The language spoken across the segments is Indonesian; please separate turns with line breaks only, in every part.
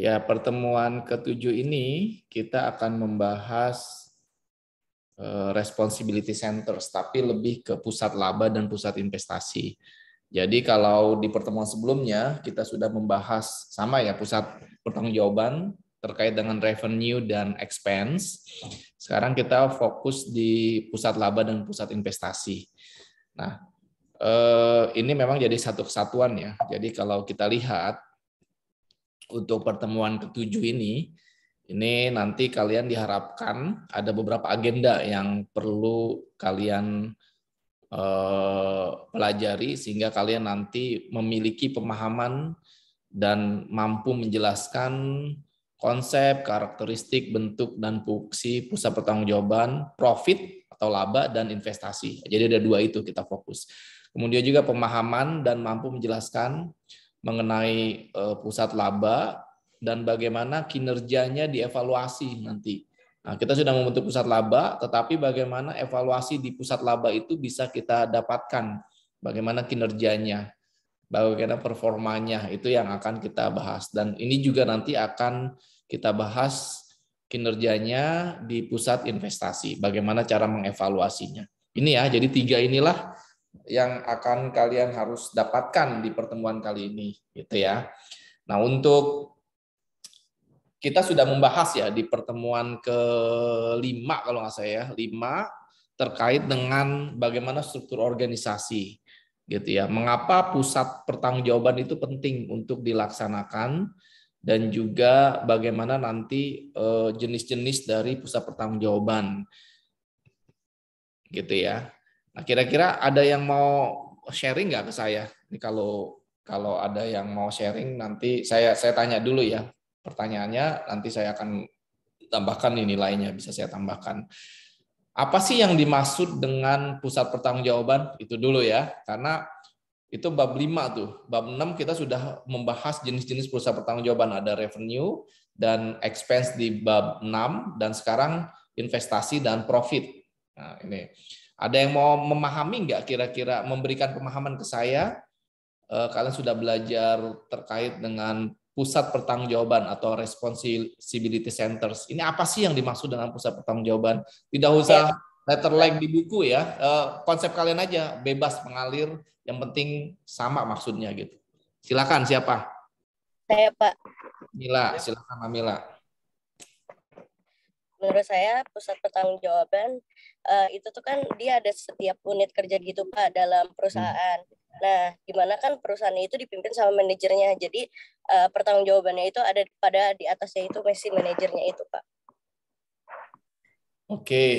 Ya, pertemuan
ketujuh ini kita akan membahas eh, responsibility centers, tapi lebih ke pusat laba dan pusat investasi. Jadi kalau di pertemuan sebelumnya kita sudah membahas sama ya pusat pertanggungjawaban terkait dengan revenue dan expense. Sekarang kita fokus di pusat laba dan pusat investasi. Nah, eh, ini memang jadi satu kesatuan ya. Jadi kalau kita lihat untuk pertemuan ketujuh ini, ini nanti kalian diharapkan ada beberapa agenda yang perlu kalian eh, pelajari sehingga kalian nanti memiliki pemahaman dan mampu menjelaskan konsep, karakteristik, bentuk dan fungsi pusat pertanggungjawaban, profit atau laba dan investasi. Jadi ada dua itu kita fokus. Kemudian juga pemahaman dan mampu menjelaskan mengenai eh, pusat laba dan bagaimana kinerjanya dievaluasi nanti. Nah, kita sudah membentuk pusat laba, tetapi bagaimana evaluasi di pusat laba itu bisa kita dapatkan, bagaimana kinerjanya, bagaimana performanya, itu yang akan kita bahas. Dan ini juga nanti akan kita bahas kinerjanya di pusat investasi, bagaimana cara mengevaluasinya. Ini ya, jadi tiga inilah yang akan kalian harus dapatkan di pertemuan kali ini gitu ya. Nah, untuk kita sudah membahas ya di pertemuan kelima kalau nggak saya lima terkait dengan bagaimana struktur organisasi gitu ya mengapa pusat pertanggungjawaban itu penting untuk dilaksanakan dan juga bagaimana nanti eh, jenis-jenis dari pusat pertanggungjawaban gitu ya Nah, kira-kira ada yang mau sharing nggak ke saya? Ini kalau kalau ada yang mau sharing nanti saya saya tanya dulu ya pertanyaannya, nanti saya akan tambahkan ini lainnya bisa saya tambahkan. Apa sih yang dimaksud dengan pusat pertanggungjawaban? Itu dulu ya, karena itu bab 5 tuh. Bab 6 kita sudah membahas jenis-jenis pusat pertanggungjawaban. Ada revenue dan expense di bab 6 dan sekarang investasi dan profit. Nah, ini. Ada yang mau memahami nggak kira-kira memberikan pemahaman ke saya? Eh, kalian sudah belajar terkait dengan pusat pertanggungjawaban atau responsibility centers. Ini apa sih yang dimaksud dengan pusat pertanggungjawaban? Tidak usah ya. letter like di buku ya. Eh, konsep kalian aja bebas mengalir. Yang penting sama maksudnya gitu. Silakan siapa? Saya Pak. Mila, silakan Mila menurut saya pusat pertanggungjawaban uh, itu tuh kan dia ada setiap unit kerja gitu pak dalam perusahaan. Hmm. Nah, gimana kan perusahaan itu dipimpin sama manajernya, jadi uh, pertanggungjawabannya itu ada pada di atasnya itu masih manajernya itu pak. Oke, okay.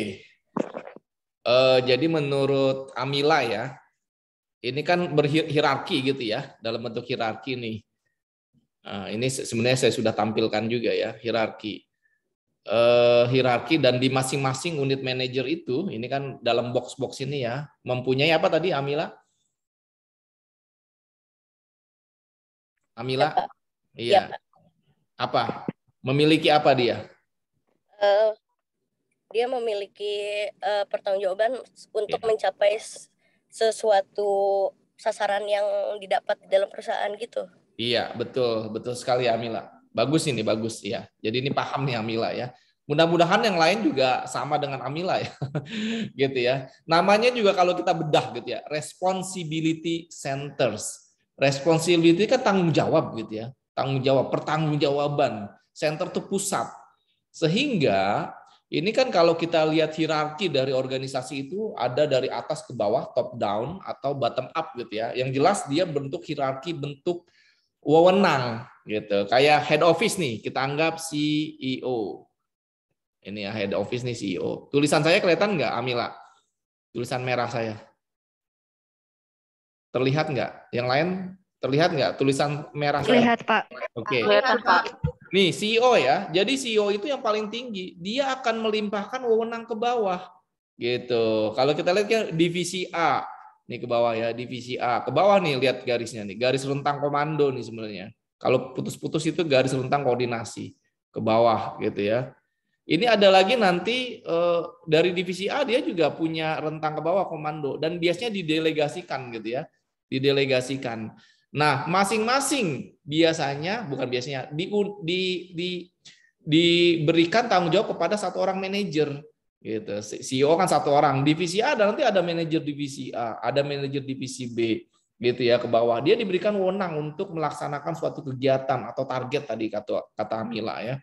uh, eh, jadi menurut Amila ya, ini kan berhierarki gitu ya dalam bentuk hierarki nih. Uh, ini sebenarnya saya sudah tampilkan juga ya hierarki eh, hierarki dan di masing-masing unit manager itu ini kan dalam box-box ini ya mempunyai apa tadi Amila? Amila? Ya, iya. Ya, apa? Memiliki apa dia? Uh, dia memiliki uh, pertanggungjawaban untuk yeah. mencapai sesuatu sasaran yang didapat di dalam perusahaan gitu. Iya, betul, betul sekali Amila. Bagus ini, bagus ya. Jadi ini paham nih Amila ya. Mudah-mudahan yang lain juga sama dengan Amila ya. gitu ya. Namanya juga kalau kita bedah gitu ya, responsibility centers. Responsibility kan tanggung jawab gitu ya. Tanggung jawab, pertanggungjawaban. Center itu pusat. Sehingga ini kan kalau kita lihat hierarki dari organisasi itu ada dari atas ke bawah, top down atau bottom up gitu ya. Yang jelas dia bentuk hierarki bentuk wewenang gitu. Kayak head office nih, kita anggap CEO. Ini ya head office nih CEO. Tulisan saya kelihatan nggak, Amila? Tulisan merah saya. Terlihat nggak? Yang lain terlihat nggak? Tulisan merah terlihat, saya. Pak. Okay. Kelihatan, Pak. Nih, CEO ya. Jadi CEO itu yang paling tinggi. Dia akan melimpahkan wewenang ke bawah. Gitu. Kalau kita lihat ya, divisi A, ini ke bawah ya, divisi A. Ke bawah nih lihat garisnya nih, garis rentang komando nih sebenarnya. Kalau putus-putus itu garis rentang koordinasi ke bawah gitu ya. Ini ada lagi nanti eh, dari divisi A dia juga punya rentang ke bawah komando dan biasanya didelegasikan gitu ya. Didelegasikan. Nah, masing-masing biasanya bukan biasanya di, di di diberikan tanggung jawab kepada satu orang manajer Gitu. CEO kan satu orang, divisi A dan nanti ada manajer divisi A, ada manajer divisi B gitu ya ke bawah. Dia diberikan wewenang untuk melaksanakan suatu kegiatan atau target tadi kata kata Amila ya.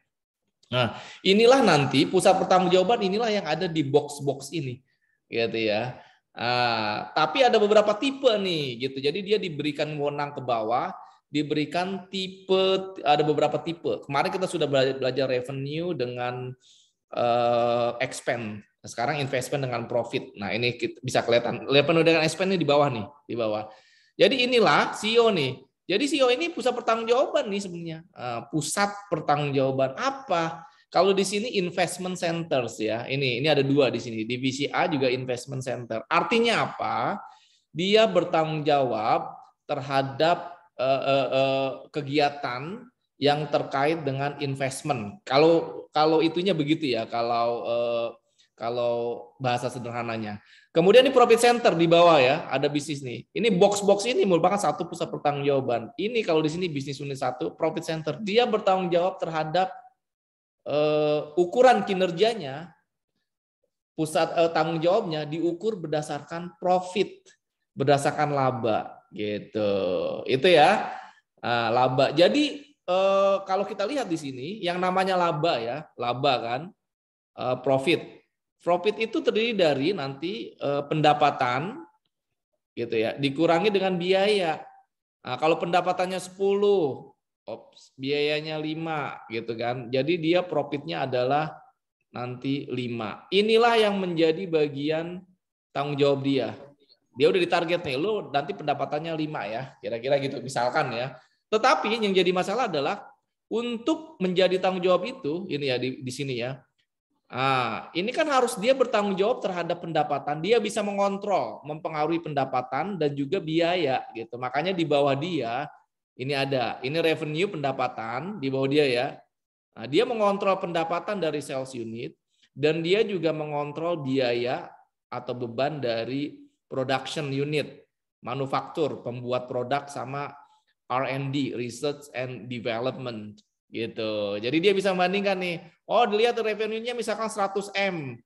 Nah, inilah nanti pusat pertanggungjawaban inilah yang ada di box-box ini. Gitu ya. Nah, tapi ada beberapa tipe nih gitu. Jadi dia diberikan wewenang ke bawah, diberikan tipe ada beberapa tipe. Kemarin kita sudah belajar revenue dengan uh, expand. Nah, sekarang investment dengan profit. Nah, ini kita bisa kelihatan. Lihat penuh dengan expand ini di bawah nih, di bawah. Jadi inilah CEO nih. Jadi CEO ini pusat pertanggungjawaban nih sebenarnya. Uh, pusat pertanggungjawaban apa? Kalau di sini investment centers ya, ini ini ada dua di sini. Divisi A juga investment center. Artinya apa? Dia bertanggung jawab terhadap uh, uh, uh, kegiatan yang terkait dengan investment. Kalau kalau itunya begitu ya, kalau eh, kalau bahasa sederhananya. Kemudian di profit center di bawah ya, ada bisnis nih. Ini box-box ini merupakan satu pusat pertanggungjawaban. Ini kalau di sini bisnis unit satu, profit center, dia bertanggung jawab terhadap eh, ukuran kinerjanya pusat eh, tanggung jawabnya diukur berdasarkan profit, berdasarkan laba gitu. Itu ya. Nah, laba. Jadi Eh, kalau kita lihat di sini yang namanya laba ya, laba kan eh, profit. Profit itu terdiri dari nanti eh, pendapatan gitu ya, dikurangi dengan biaya. Nah, kalau pendapatannya 10, ops, biayanya 5 gitu kan. Jadi dia profitnya adalah nanti 5. Inilah yang menjadi bagian tanggung jawab dia. Dia udah ditarget nih, lo nanti pendapatannya 5 ya, kira-kira gitu misalkan ya. Tetapi yang jadi masalah adalah untuk menjadi tanggung jawab itu, ini ya di, di sini ya. Ah, ini kan harus dia bertanggung jawab terhadap pendapatan. Dia bisa mengontrol, mempengaruhi pendapatan dan juga biaya gitu. Makanya di bawah dia ini ada, ini revenue pendapatan di bawah dia ya. Nah, dia mengontrol pendapatan dari sales unit dan dia juga mengontrol biaya atau beban dari production unit, manufaktur, pembuat produk sama R&D research and development gitu. Jadi dia bisa membandingkan nih, oh dilihat revenue-nya misalkan 100 M.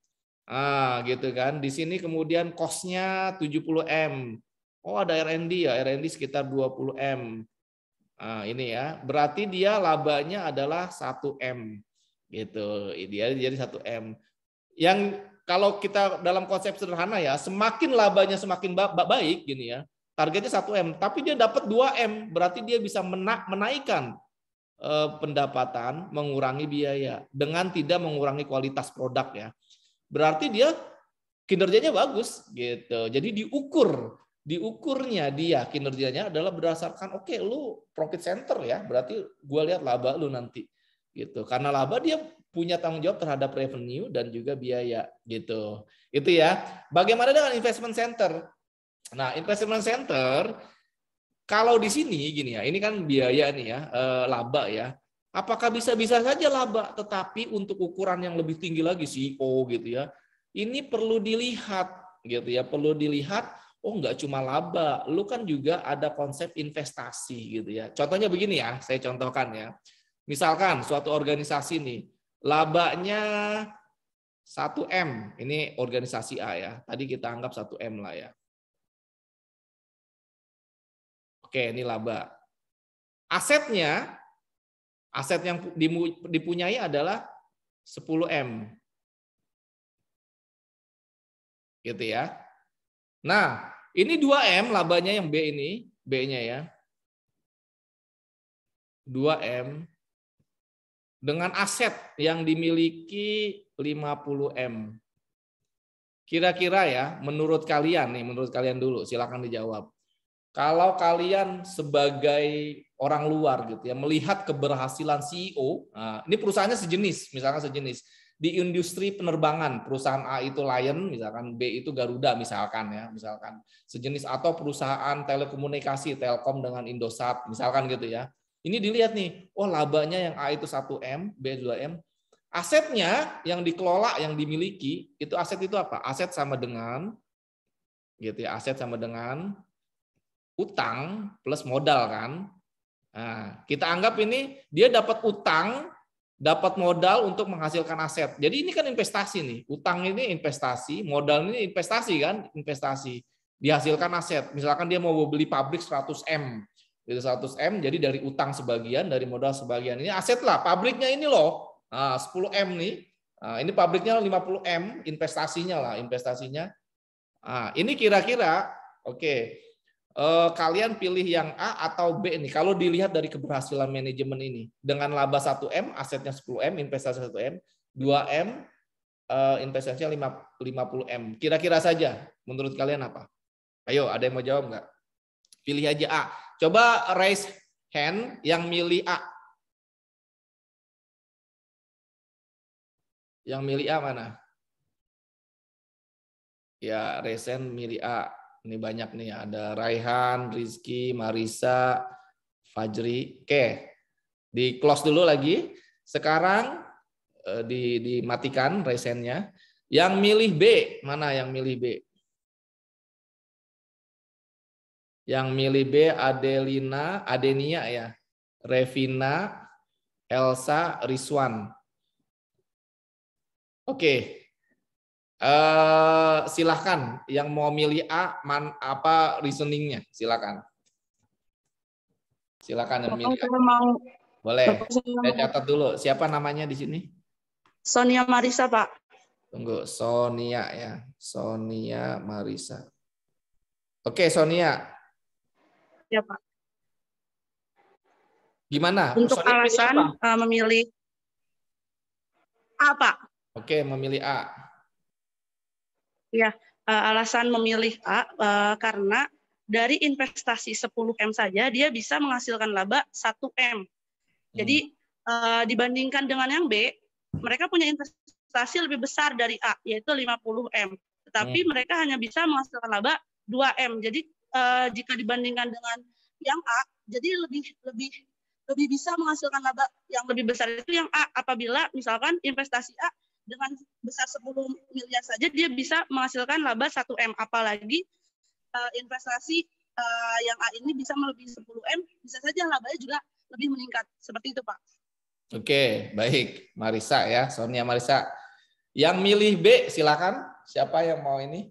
Ah, gitu kan. Di sini kemudian cost-nya 70 M. Oh, ada R&D ya, R&D sekitar 20 M. Ah, ini ya. Berarti dia labanya adalah 1 M gitu. Dia jadi 1 M. Yang kalau kita dalam konsep sederhana ya, semakin labanya semakin baik gini ya, Targetnya 1 M, tapi dia dapat 2 M, berarti dia bisa mena menaikkan eh, pendapatan, mengurangi biaya dengan tidak mengurangi kualitas produk ya. Berarti dia kinerjanya bagus gitu. Jadi diukur diukurnya dia kinerjanya adalah berdasarkan oke okay, lu profit center ya berarti gue lihat laba lu nanti gitu karena laba dia punya tanggung jawab terhadap revenue dan juga biaya gitu itu ya bagaimana dengan investment center Nah, investment center kalau di sini gini ya, ini kan biaya nih ya, eh, laba ya. Apakah bisa-bisa saja laba tetapi untuk ukuran yang lebih tinggi lagi CEO gitu ya. Ini perlu dilihat gitu ya, perlu dilihat oh nggak cuma laba, lu kan juga ada konsep investasi gitu ya. Contohnya begini ya, saya contohkan ya. Misalkan suatu organisasi nih, labanya 1M, ini organisasi A ya, tadi kita anggap 1M lah ya. Oke, ini laba.
Asetnya, aset yang dipunyai adalah 10M. Gitu ya. Nah, ini 2M labanya yang B ini, B-nya ya.
2M dengan aset yang dimiliki 50M. Kira-kira ya, menurut kalian nih, menurut kalian dulu, silakan dijawab kalau kalian sebagai orang luar gitu ya melihat keberhasilan CEO, nah, ini perusahaannya sejenis, misalkan sejenis di industri penerbangan perusahaan A itu Lion, misalkan B itu Garuda misalkan ya, misalkan sejenis atau perusahaan telekomunikasi Telkom dengan Indosat misalkan gitu ya. Ini dilihat nih, oh labanya yang A itu 1M, B 2M. Asetnya yang dikelola, yang dimiliki, itu aset itu apa? Aset sama dengan gitu ya, aset sama dengan utang plus modal kan. Nah, kita anggap ini dia dapat utang, dapat modal untuk menghasilkan aset. Jadi ini kan investasi nih. Utang ini investasi, modal ini investasi kan, investasi. Dihasilkan aset. Misalkan dia mau beli pabrik 100 M. Jadi 100 M jadi dari utang sebagian, dari modal sebagian. Ini aset lah, pabriknya ini loh. Nah, 10 M nih. Nah, ini pabriknya 50 M, investasinya lah, investasinya. Nah, ini kira-kira oke. Okay Eh, kalian pilih yang A atau B ini. Kalau dilihat dari keberhasilan manajemen ini, dengan laba 1M, asetnya 10M, investasi 1M, 2M, eh, investasinya 50M. Kira-kira saja, menurut kalian apa? Ayo, ada yang mau jawab nggak? Pilih aja A. Coba
raise hand yang milih A.
Yang milih A mana? Ya, raise milih A. Ini banyak nih, ada Raihan, Rizky, Marisa, Fajri. Oke, di close dulu lagi. Sekarang eh, di, dimatikan resennya. Yang milih B, mana yang milih B? Yang milih B Adelina, Adenia ya. Revina, Elsa, Riswan. Oke, Uh, silahkan yang mau milih A man apa reasoningnya silakan silakan yang milih A. boleh saya catat dulu siapa namanya di sini Sonia
Marisa Pak
tunggu Sonia ya Sonia Marisa oke Sonia ya Pak gimana untuk Sonia alasan eh, memilih A Pak oke memilih A
Ya, eh, alasan memilih A eh, karena dari investasi 10M saja dia bisa menghasilkan laba 1M. Jadi hmm. Eh, dibandingkan dengan yang B, mereka punya investasi lebih besar dari A yaitu 50M. Tetapi hmm. mereka hanya bisa menghasilkan laba 2M. Jadi jika dibandingkan dengan yang A, jadi lebih lebih lebih bisa menghasilkan laba yang lebih besar itu yang A apabila misalkan investasi A dengan besar 10 miliar saja dia bisa menghasilkan laba 1 M apalagi uh, investasi uh, yang A ini bisa melebihi 10 M bisa saja labanya juga lebih meningkat seperti itu Pak.
Oke, baik. Marisa ya, Sonia Marisa. Yang milih B silakan. Siapa yang mau ini?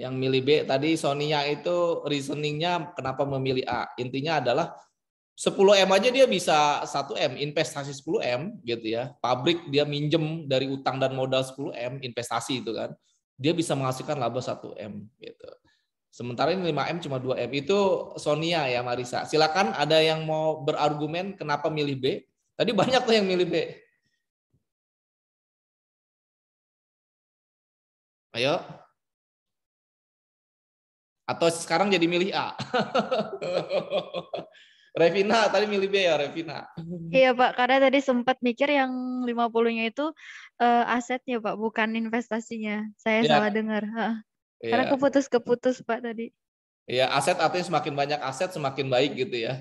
Yang milih B tadi Sonia itu reasoningnya kenapa memilih A. Intinya adalah 10M aja dia bisa 1M, investasi 10M gitu ya. Pabrik dia minjem dari utang dan modal 10M, investasi itu kan. Dia bisa menghasilkan laba 1M gitu. Sementara ini 5M cuma 2M. Itu Sonia ya Marisa. Silakan ada yang mau berargumen kenapa milih B. Tadi banyak tuh yang milih B. Ayo. Atau sekarang jadi milih A. Revina tadi milih B ya Revina. Iya Pak, karena tadi sempat mikir yang 50-nya itu uh, asetnya Pak, bukan investasinya. Saya ya. salah dengar. Ya. Karena
keputus-keputus Pak tadi.
Iya, aset artinya semakin banyak aset semakin baik gitu ya.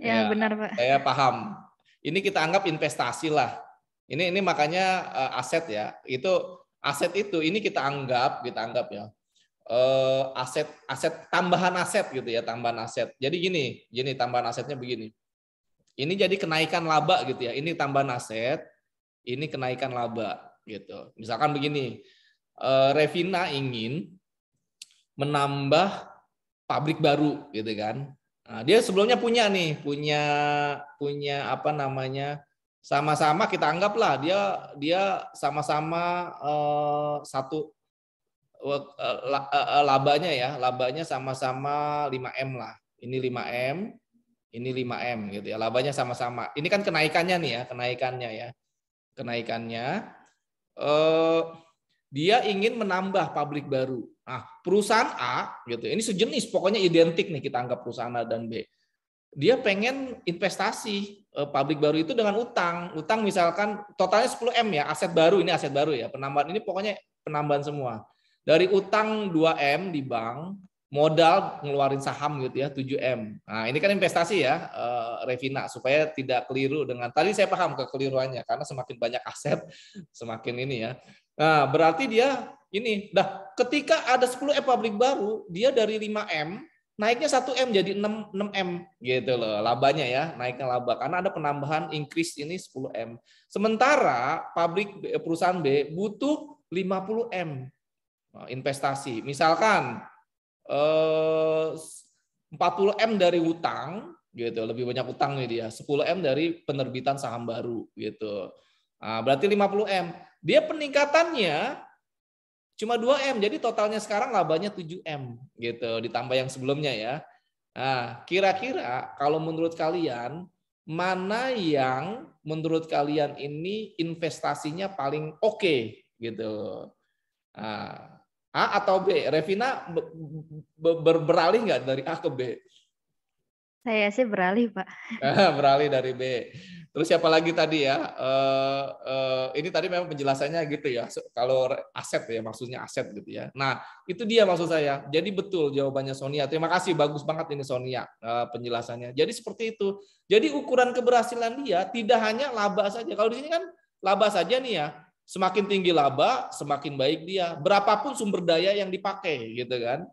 Iya, ya benar Pak. Saya paham. Ini kita anggap investasi lah. Ini ini makanya uh, aset ya. Itu aset itu ini kita anggap, kita anggap ya uh, aset aset tambahan aset gitu ya tambahan aset jadi gini gini tambahan asetnya begini ini jadi kenaikan laba gitu ya ini tambahan aset ini kenaikan laba gitu misalkan begini uh, Revina ingin menambah pabrik baru gitu kan nah, dia sebelumnya punya nih punya punya apa namanya sama-sama kita anggaplah dia dia sama-sama uh, satu Eh, eh, eh, labanya ya, labanya sama-sama 5M lah. Ini 5M, ini 5M gitu ya. Labanya sama-sama. Ini kan kenaikannya nih ya, kenaikannya ya. Kenaikannya eh dia ingin menambah pabrik baru. ah perusahaan A gitu. Ini sejenis, pokoknya identik nih kita anggap perusahaan A dan B. Dia pengen investasi pabrik baru itu dengan utang. Utang misalkan totalnya 10M ya, aset baru ini aset baru ya. Penambahan ini pokoknya penambahan semua dari utang 2M di bank, modal ngeluarin saham gitu ya 7M. Nah, ini kan investasi ya eh, Revina supaya tidak keliru dengan tadi saya paham kekeliruannya karena semakin banyak aset semakin ini ya. Nah, berarti dia ini dah ketika ada 10 e pabrik baru, dia dari 5M naiknya 1M jadi 6 6M gitu loh labanya ya, naiknya laba karena ada penambahan increase ini 10M. Sementara pabrik perusahaan B butuh 50M Eh, investasi. Misalkan 40 eh, M dari hutang gitu, lebih banyak utang nih dia, 10 M dari penerbitan saham baru gitu. Nah, berarti 50 M. Dia peningkatannya cuma 2 M. Jadi totalnya sekarang labanya 7 M gitu ditambah yang sebelumnya ya. Nah, kira-kira kalau menurut kalian mana yang menurut kalian ini investasinya paling oke okay, gitu. Nah, A atau B? Revina ber beralih nggak dari A ke B?
Saya sih beralih, Pak.
beralih dari B. Terus siapa lagi tadi ya? Uh, uh, ini tadi memang penjelasannya gitu ya. Kalau aset ya, maksudnya aset gitu ya. Nah, itu dia maksud saya. Jadi betul jawabannya Sonia. Terima kasih, bagus banget ini Sonia uh, penjelasannya. Jadi seperti itu. Jadi ukuran keberhasilan dia tidak hanya laba saja. Kalau di sini kan laba saja nih ya Semakin tinggi laba, semakin baik dia. Berapapun sumber daya yang dipakai, gitu kan.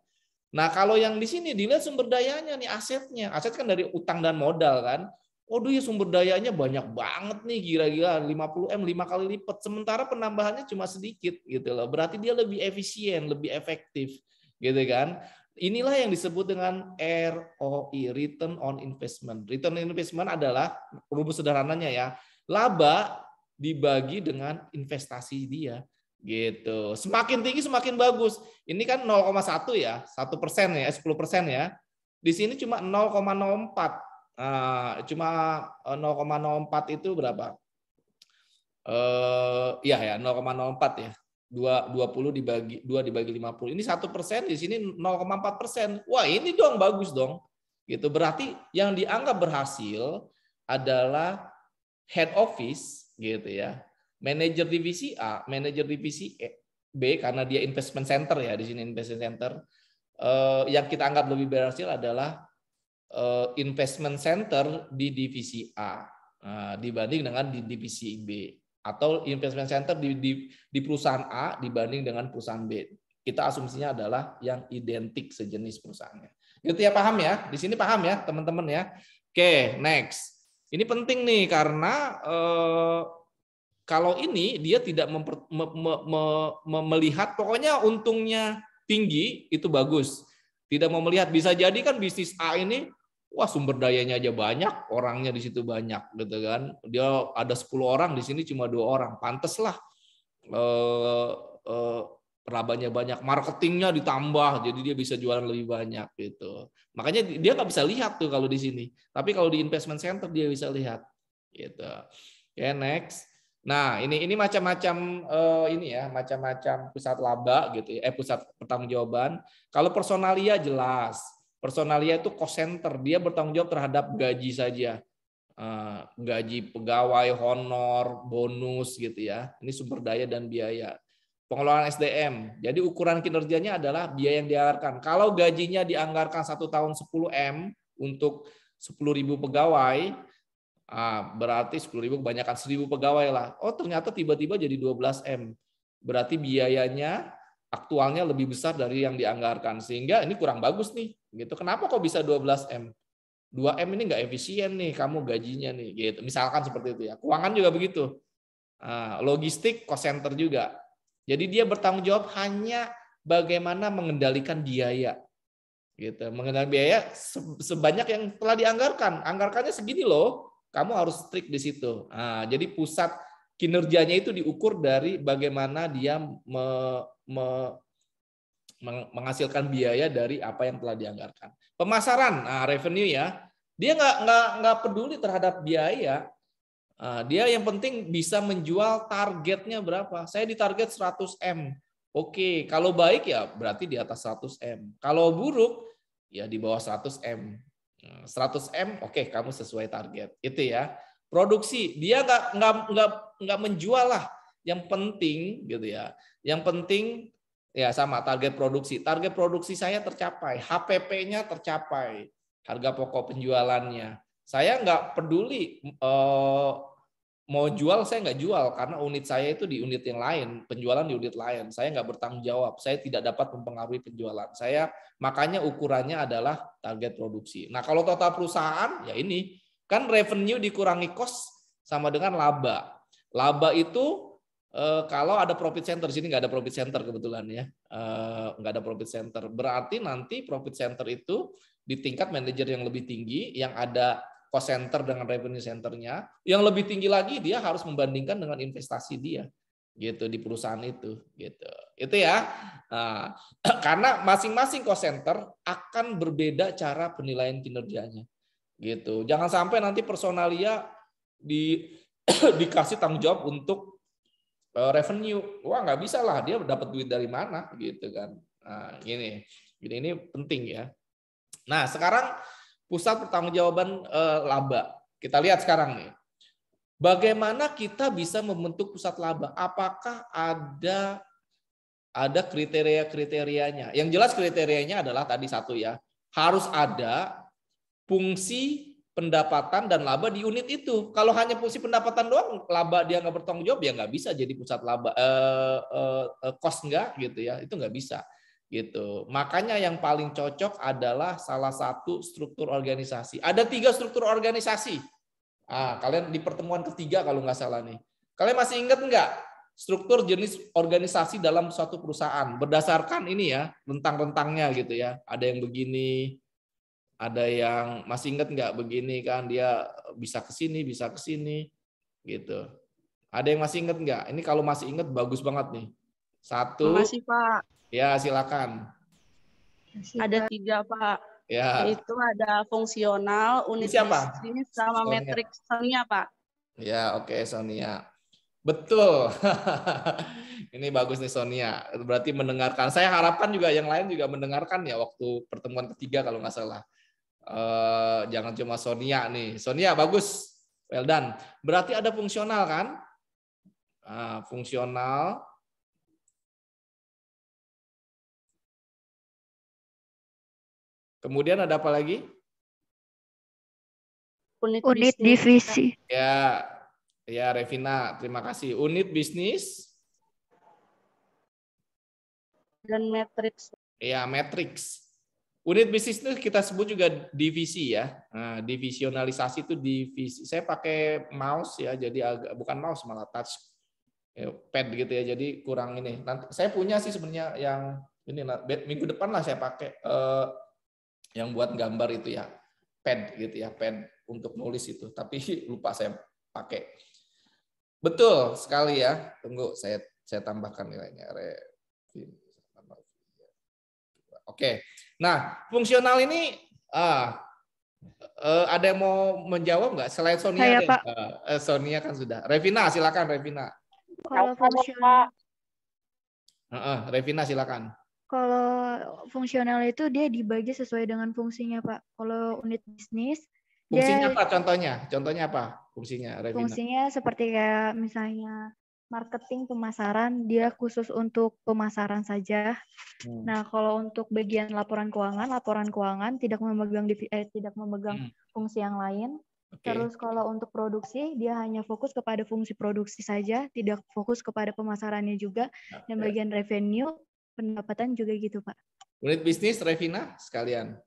Nah, kalau yang di sini dilihat sumber dayanya nih asetnya. Aset kan dari utang dan modal kan. Waduh ya sumber dayanya banyak banget nih gila-gila 50 M 5 kali lipat. Sementara penambahannya cuma sedikit gitu loh. Berarti dia lebih efisien, lebih efektif gitu kan. Inilah yang disebut dengan ROI, return on investment. Return on investment adalah rumus sederhananya ya. Laba dibagi dengan investasi dia gitu. Semakin tinggi semakin bagus. Ini kan 0,1 ya, satu persen ya, 10 eh, persen ya. Di sini cuma 0,04. nah, cuma 0,04 eh, itu berapa? Eh iya, ya ya 0,04 ya. 2 20 dibagi 2 dibagi 50. Ini satu persen di sini 0,4 persen. Wah, ini dong bagus dong. Gitu. Berarti yang dianggap berhasil adalah head office gitu ya. manager divisi A, manager divisi e, B karena dia investment center ya di sini investment center. Eh, yang kita anggap lebih berhasil adalah eh, investment center di divisi A eh, dibanding dengan di divisi B atau investment center di, di di perusahaan A dibanding dengan perusahaan B. Kita asumsinya adalah yang identik sejenis perusahaannya. Gitu ya paham ya? Di sini paham ya teman-teman ya. Oke, next. Ini penting nih karena eh, kalau ini dia tidak memper, me, me, me, me, melihat pokoknya untungnya tinggi itu bagus. Tidak mau melihat bisa jadi kan bisnis A ini wah sumber dayanya aja banyak, orangnya di situ banyak gitu kan. Dia ada 10 orang di sini cuma dua orang. Pantes lah eh, eh, perabanya banyak, marketingnya ditambah, jadi dia bisa jualan lebih banyak gitu. Makanya dia nggak bisa lihat tuh kalau di sini, tapi kalau di investment center dia bisa lihat gitu. Oke okay, next. Nah ini ini macam-macam eh, ini ya, macam-macam pusat laba gitu, ya. eh pusat pertanggungjawaban. Kalau personalia jelas, personalia itu cost center, dia bertanggung jawab terhadap gaji saja. Eh, gaji pegawai, honor, bonus gitu ya. Ini sumber daya dan biaya pengelolaan SDM. Jadi ukuran kinerjanya adalah biaya yang dianggarkan. Kalau gajinya dianggarkan satu tahun 10M untuk ribu pegawai, ah, berarti ribu kebanyakan 1.000 pegawai lah. Oh ternyata tiba-tiba jadi 12M. Berarti biayanya aktualnya lebih besar dari yang dianggarkan. Sehingga ini kurang bagus nih. gitu. Kenapa kok bisa 12M? 2M ini nggak efisien nih kamu gajinya nih. gitu. Misalkan seperti itu ya. Keuangan juga begitu. Ah, logistik, cost center juga jadi dia bertanggung jawab hanya bagaimana mengendalikan biaya. Gitu, mengendalikan biaya sebanyak yang telah dianggarkan. Anggarkannya segini loh, kamu harus strict di situ. Nah, jadi pusat kinerjanya itu diukur dari bagaimana dia me, me, menghasilkan biaya dari apa yang telah dianggarkan. Pemasaran, nah, revenue ya, dia nggak nggak nggak peduli terhadap biaya Eh, dia yang penting bisa menjual targetnya berapa. Saya di target 100 M. Oke, kalau baik ya berarti di atas 100 M. Kalau buruk ya di bawah 100 M. 100 nah, M, oke kamu sesuai target. Itu ya. Produksi dia nggak nggak nggak nggak menjual lah. Yang penting gitu ya. Yang penting ya sama target produksi. Target produksi saya tercapai, HPP-nya tercapai, harga pokok penjualannya. Saya nggak peduli eh, mau jual saya nggak jual karena unit saya itu di unit yang lain, penjualan di unit lain. Saya nggak bertanggung jawab, saya tidak dapat mempengaruhi penjualan. Saya makanya ukurannya adalah target produksi. Nah kalau total perusahaan ya ini kan revenue dikurangi cost sama dengan laba. Laba itu eh, kalau ada profit center, sini nggak ada profit center kebetulan ya, eh, nggak ada profit center. Berarti nanti profit center itu di tingkat manajer yang lebih tinggi yang ada cost center dengan revenue centernya. Yang lebih tinggi lagi dia harus membandingkan dengan investasi dia gitu di perusahaan itu gitu itu ya nah, karena masing-masing cost center akan berbeda cara penilaian kinerjanya gitu jangan sampai nanti personalia di dikasih tanggung jawab untuk eh, revenue wah nggak bisa lah dia dapat duit dari mana gitu kan nah, gini gini ini penting ya nah sekarang pusat pertanggungjawaban eh, laba. Kita lihat sekarang nih. Bagaimana kita bisa membentuk pusat laba? Apakah ada ada kriteria-kriterianya? Yang jelas kriterianya adalah tadi satu ya, harus ada fungsi pendapatan dan laba di unit itu. Kalau hanya fungsi pendapatan doang, laba dia nggak bertanggung jawab ya nggak bisa jadi pusat laba eh, eh, eh nggak gitu ya, itu nggak bisa gitu. Makanya yang paling cocok adalah salah satu struktur organisasi. Ada tiga struktur organisasi. Ah, kalian di pertemuan ketiga kalau nggak salah nih. Kalian masih ingat nggak struktur jenis organisasi dalam suatu perusahaan berdasarkan ini ya rentang-rentangnya gitu ya. Ada yang begini, ada yang masih ingat nggak begini kan dia bisa ke sini, bisa ke sini gitu. Ada yang masih ingat nggak? Ini kalau masih ingat bagus banget nih satu. Terima kasih, Pak. Ya, silakan.
Ada tiga, Pak.
Ya. Itu
ada fungsional,
unit Siapa?
sama Sonia. metrik Sonia, Pak.
Ya, oke, okay, Sonia. Betul. Ini bagus nih Sonia. Berarti mendengarkan. Saya harapkan juga yang lain juga mendengarkan ya waktu pertemuan ketiga kalau nggak salah. Uh, jangan cuma Sonia nih. Sonia bagus. Well done. Berarti ada fungsional kan? Nah, fungsional
Kemudian ada apa lagi? Unit, Unit divisi.
Ya, ya Revina, terima kasih. Unit bisnis
dan matrix.
Ya, matrix. Unit bisnis itu kita sebut juga divisi ya. Nah, divisionalisasi itu divisi. Saya pakai mouse ya, jadi agak bukan mouse malah touch ya, pad gitu ya. Jadi kurang ini. Nanti saya punya sih sebenarnya yang ini nah, minggu depan lah saya pakai. Eh, yang buat gambar itu ya pen, gitu ya pen untuk nulis itu tapi lupa saya pakai betul sekali ya tunggu saya saya tambahkan nilainya ya. oke nah fungsional ini ah, eh, ada yang mau menjawab nggak? Selain Sonia, Saya, Pak. Eh, eh, Sonia kan sudah. Revina, silakan Revina.
Kalau fungsional,
uh, uh, Revina silakan
kalau fungsional itu dia dibagi sesuai dengan fungsinya, Pak. Kalau unit bisnis
Fungsinya dia, apa contohnya? Contohnya apa fungsinya Revina? Fungsinya seperti kayak misalnya marketing pemasaran dia khusus untuk pemasaran saja. Hmm. Nah, kalau untuk bagian laporan keuangan, laporan keuangan tidak memegang eh, tidak memegang hmm. fungsi yang lain. Okay. Terus kalau untuk produksi dia hanya fokus kepada fungsi produksi saja, tidak fokus kepada pemasarannya juga. Nah, Dan bagian revenue pendapatan juga gitu, Pak. Unit bisnis, Revina, sekalian.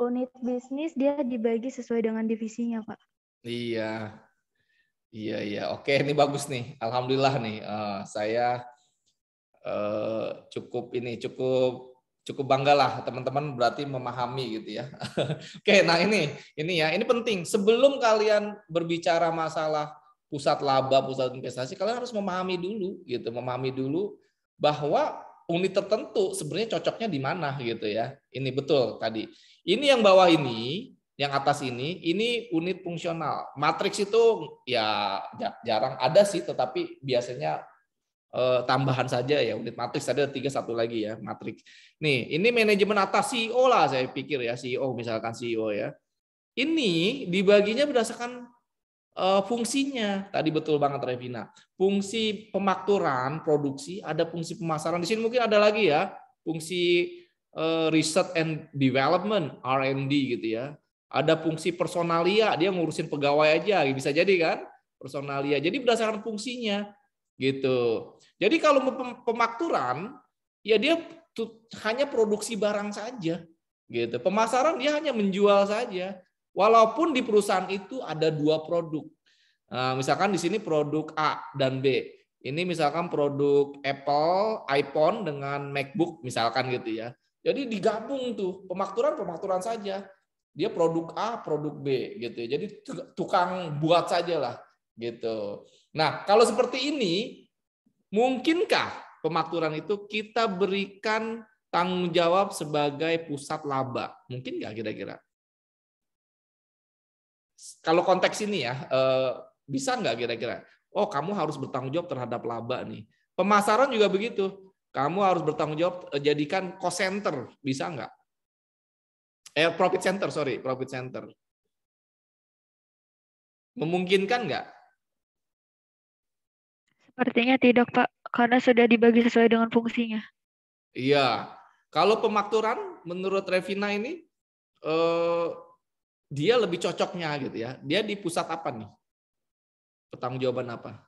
Unit bisnis dia dibagi sesuai dengan divisinya, Pak.
Iya, iya, iya. Oke, ini bagus nih. Alhamdulillah nih, uh, saya uh, cukup ini cukup cukup bangga lah teman-teman berarti memahami gitu ya. Oke, nah ini ini ya, ini penting. Sebelum kalian berbicara masalah pusat laba, pusat investasi, kalian harus memahami dulu gitu, memahami dulu bahwa unit tertentu sebenarnya cocoknya di mana gitu ya. Ini betul tadi. Ini yang bawah ini, yang atas ini, ini unit fungsional. Matriks itu ya jarang ada sih, tetapi biasanya eh, tambahan saja ya unit matriks. Ada tiga satu lagi ya matriks. Nih, ini manajemen atas CEO lah saya pikir ya CEO misalkan CEO ya. Ini dibaginya berdasarkan Eh, fungsinya. Tadi betul banget Revina. Fungsi pemakturan produksi, ada fungsi pemasaran. Di sini mungkin ada lagi ya, fungsi eh, research and development R&D gitu ya. Ada fungsi personalia, dia ngurusin pegawai aja, bisa jadi kan? Personalia. Jadi berdasarkan fungsinya gitu. Jadi kalau pemakturan ya dia hanya produksi barang saja gitu. Pemasaran dia hanya menjual saja. Walaupun di perusahaan itu ada dua produk. Eh, misalkan di sini produk A dan B. Ini misalkan produk Apple, iPhone dengan MacBook misalkan gitu ya. Jadi digabung tuh pemakturan-pemakturan saja. Dia produk A, produk B gitu. ya. Jadi tukang buat saja lah gitu. Nah, kalau seperti ini mungkinkah pemakturan itu kita berikan tanggung jawab sebagai pusat laba? Mungkin nggak kira-kira? kalau konteks ini ya, eh, bisa nggak kira-kira? Oh, kamu harus bertanggung jawab terhadap laba nih. Pemasaran juga begitu. Kamu harus bertanggung jawab eh, jadikan cost center, bisa nggak? Eh, profit center, sorry, profit center.
Memungkinkan nggak? Sepertinya tidak, Pak, karena sudah dibagi sesuai dengan fungsinya.
Iya. Kalau pemakturan, menurut Revina ini, eh, dia lebih cocoknya gitu ya. Dia di pusat apa nih? Petang jawaban apa?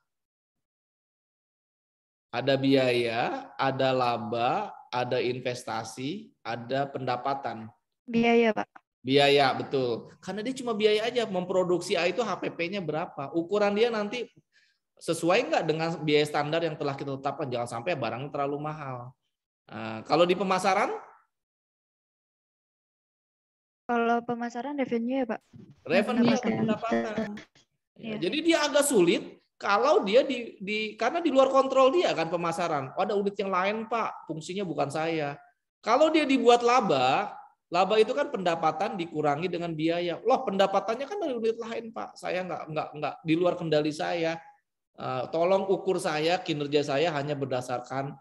Ada biaya, ada laba, ada investasi, ada pendapatan.
Biaya, Pak.
Biaya, betul. Karena dia cuma biaya aja memproduksi A itu HPP-nya berapa. Ukuran dia nanti sesuai nggak dengan biaya standar yang telah kita tetapkan. Jangan sampai barangnya terlalu mahal. Nah, kalau di pemasaran,
kalau pemasaran revenue ya Pak?
Revenue atau pendapatan. Ya. Jadi dia agak sulit kalau dia di, di karena di luar kontrol dia kan pemasaran. Oh, ada unit yang lain Pak, fungsinya bukan saya. Kalau dia dibuat laba, laba itu kan pendapatan dikurangi dengan biaya. Loh pendapatannya kan dari unit lain Pak, saya nggak nggak nggak di luar kendali saya. Uh, tolong ukur saya kinerja saya hanya berdasarkan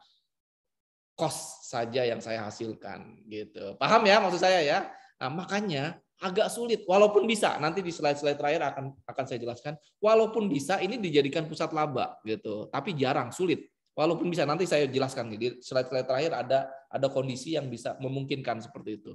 cost saja yang saya hasilkan gitu. Paham ya maksud saya ya? Nah, makanya agak sulit walaupun bisa nanti di slide-slide terakhir akan akan saya jelaskan walaupun bisa ini dijadikan pusat laba gitu tapi jarang sulit walaupun bisa nanti saya jelaskan jadi slide-slide terakhir ada ada kondisi yang bisa memungkinkan seperti itu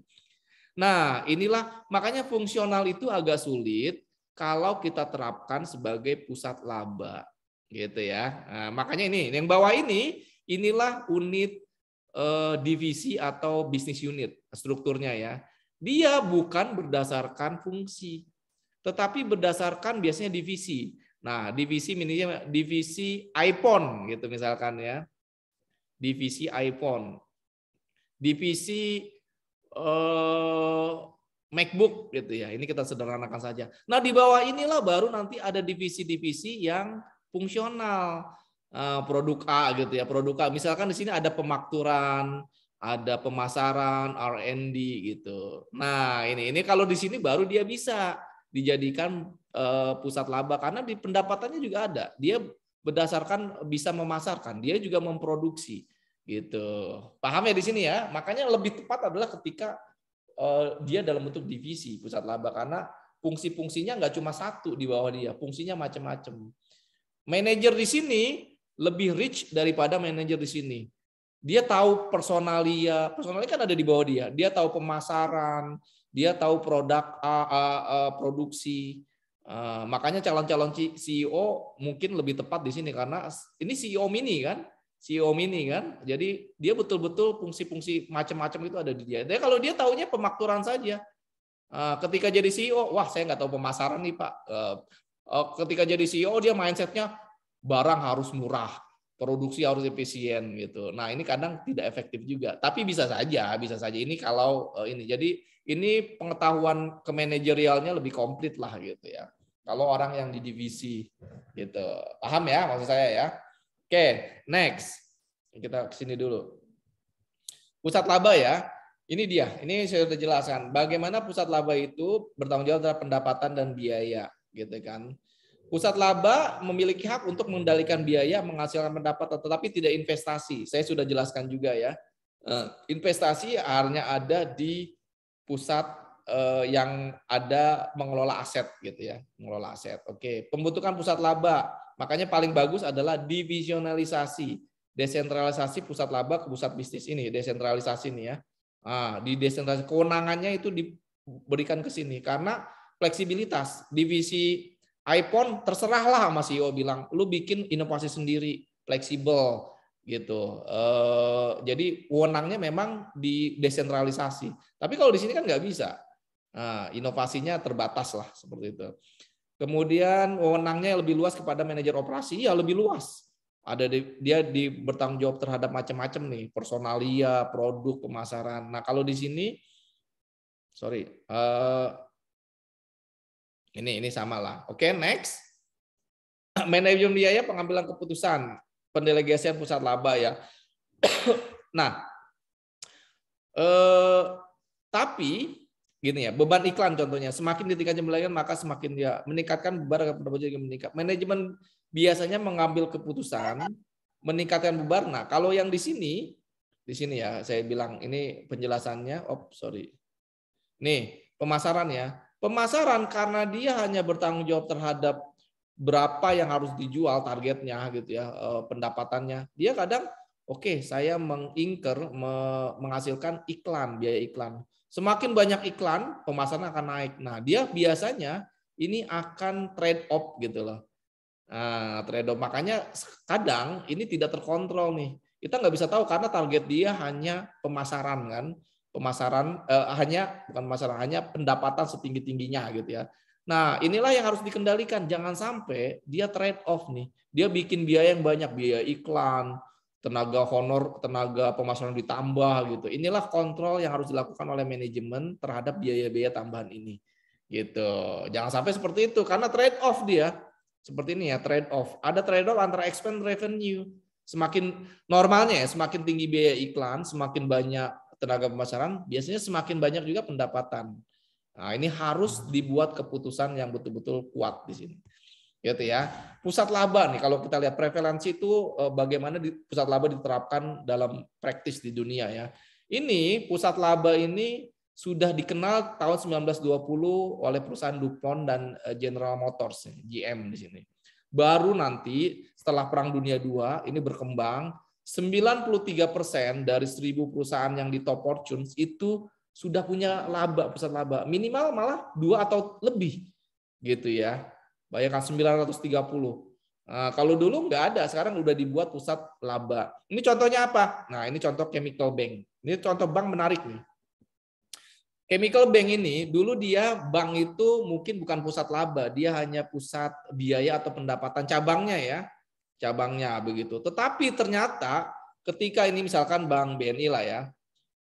nah inilah makanya fungsional itu agak sulit kalau kita terapkan sebagai pusat laba gitu ya nah, makanya ini yang bawah ini inilah unit eh, divisi atau bisnis unit strukturnya ya dia bukan berdasarkan fungsi, tetapi berdasarkan biasanya divisi. Nah, divisi mininya divisi iPhone gitu misalkan ya. Divisi iPhone. Divisi eh, MacBook gitu ya. Ini kita sederhanakan saja. Nah, di bawah inilah baru nanti ada divisi-divisi yang fungsional. Eh, produk A gitu ya, produk A. Misalkan di sini ada pemakturan, ada pemasaran, R&D gitu. Nah, ini ini kalau di sini baru dia bisa dijadikan uh, pusat laba karena di pendapatannya juga ada. Dia berdasarkan bisa memasarkan, dia juga memproduksi gitu. Paham ya di sini ya? Makanya lebih tepat adalah ketika uh, dia dalam bentuk divisi pusat laba karena fungsi-fungsinya nggak cuma satu di bawah dia, fungsinya macam-macam. Manajer di sini lebih rich daripada manajer di sini dia tahu personalia, personalia kan ada di bawah dia. Dia tahu pemasaran, dia tahu produk A, A, A, produksi. Uh, makanya calon-calon CEO mungkin lebih tepat di sini karena ini CEO mini kan, CEO mini kan. Jadi dia betul-betul fungsi-fungsi macam-macam itu ada di dia. Jadi kalau dia tahunya pemakturan saja, uh, ketika jadi CEO, wah saya nggak tahu pemasaran nih pak. Uh, uh, ketika jadi CEO dia mindsetnya barang harus murah, produksi harus efisien gitu. Nah, ini kadang tidak efektif juga. Tapi bisa saja, bisa saja ini kalau uh, ini. Jadi ini pengetahuan kemanajerialnya lebih komplit lah gitu ya. Kalau orang yang di divisi gitu. Paham ya maksud saya ya? Oke, okay, next. Kita kesini dulu. Pusat laba ya. Ini dia, ini saya sudah jelaskan bagaimana pusat laba itu bertanggung jawab terhadap pendapatan dan biaya gitu kan. Pusat laba memiliki hak untuk mengendalikan biaya, menghasilkan pendapatan, tetapi tidak investasi. Saya sudah jelaskan juga ya. Eh, investasi hanya ada di pusat eh, yang ada mengelola aset gitu ya, mengelola aset. Oke, pembentukan pusat laba. Makanya paling bagus adalah divisionalisasi, desentralisasi pusat laba ke pusat bisnis ini, desentralisasi nih ya. Nah, di desentralisasi kewenangannya itu diberikan ke sini karena fleksibilitas divisi iPhone terserahlah sama CEO bilang, lu bikin inovasi sendiri, fleksibel gitu. Uh, jadi wewenangnya memang di desentralisasi. Tapi kalau di sini kan nggak bisa. Nah, inovasinya terbatas lah seperti itu. Kemudian wewenangnya lebih luas kepada manajer operasi, ya lebih luas. Ada di, dia di bertanggung jawab terhadap macam-macam nih, personalia, produk, pemasaran. Nah kalau di sini, sorry, uh, ini ini samalah. Oke, okay, next. Manajemen biaya pengambilan keputusan pendelegasian pusat laba ya. nah, eh, tapi gini ya, beban iklan contohnya semakin ditingkatkan jumlahnya maka semakin dia meningkatkan beban kepada meningkat. Manajemen biasanya mengambil keputusan meningkatkan beban. Nah, kalau yang di sini di sini ya saya bilang ini penjelasannya, oh sorry. Nih, pemasaran ya Pemasaran karena dia hanya bertanggung jawab terhadap berapa yang harus dijual targetnya gitu ya eh, pendapatannya. Dia kadang oke okay, saya mengingker menghasilkan iklan biaya iklan. Semakin banyak iklan pemasaran akan naik. Nah dia biasanya ini akan trade off gitu loh. Nah, trade off makanya kadang ini tidak terkontrol nih. Kita nggak bisa tahu karena target dia hanya pemasaran kan pemasaran eh, hanya bukan pemasaran hanya pendapatan setinggi tingginya gitu ya. Nah inilah yang harus dikendalikan. Jangan sampai dia trade off nih. Dia bikin biaya yang banyak biaya iklan, tenaga honor, tenaga pemasaran ditambah gitu. Inilah kontrol yang harus dilakukan oleh manajemen terhadap biaya-biaya tambahan ini. Gitu. Jangan sampai seperti itu karena trade off dia. Seperti ini ya, trade off. Ada trade off antara expense revenue. Semakin normalnya ya, semakin tinggi biaya iklan, semakin banyak tenaga pemasaran, biasanya semakin banyak juga pendapatan. Nah, ini harus hmm. dibuat keputusan yang betul-betul kuat di sini. Gitu ya. Pusat laba nih kalau kita lihat prevalensi itu eh, bagaimana di, pusat laba diterapkan dalam praktis di dunia ya. Ini pusat laba ini sudah dikenal tahun 1920 oleh perusahaan DuPont dan eh, General Motors ya, GM di sini. Baru nanti setelah Perang Dunia II ini berkembang 93% dari 1000 perusahaan yang di top Fortune itu sudah punya laba, pusat laba. Minimal malah dua atau lebih gitu ya. Bayangkan 930. Nah, kalau dulu nggak ada, sekarang udah dibuat pusat laba. Ini contohnya apa? Nah, ini contoh chemical bank. Ini contoh bank menarik nih. Chemical bank ini dulu dia bank itu mungkin bukan pusat laba, dia hanya pusat biaya atau pendapatan cabangnya ya cabangnya begitu. Tetapi ternyata ketika ini misalkan Bank BNI lah ya,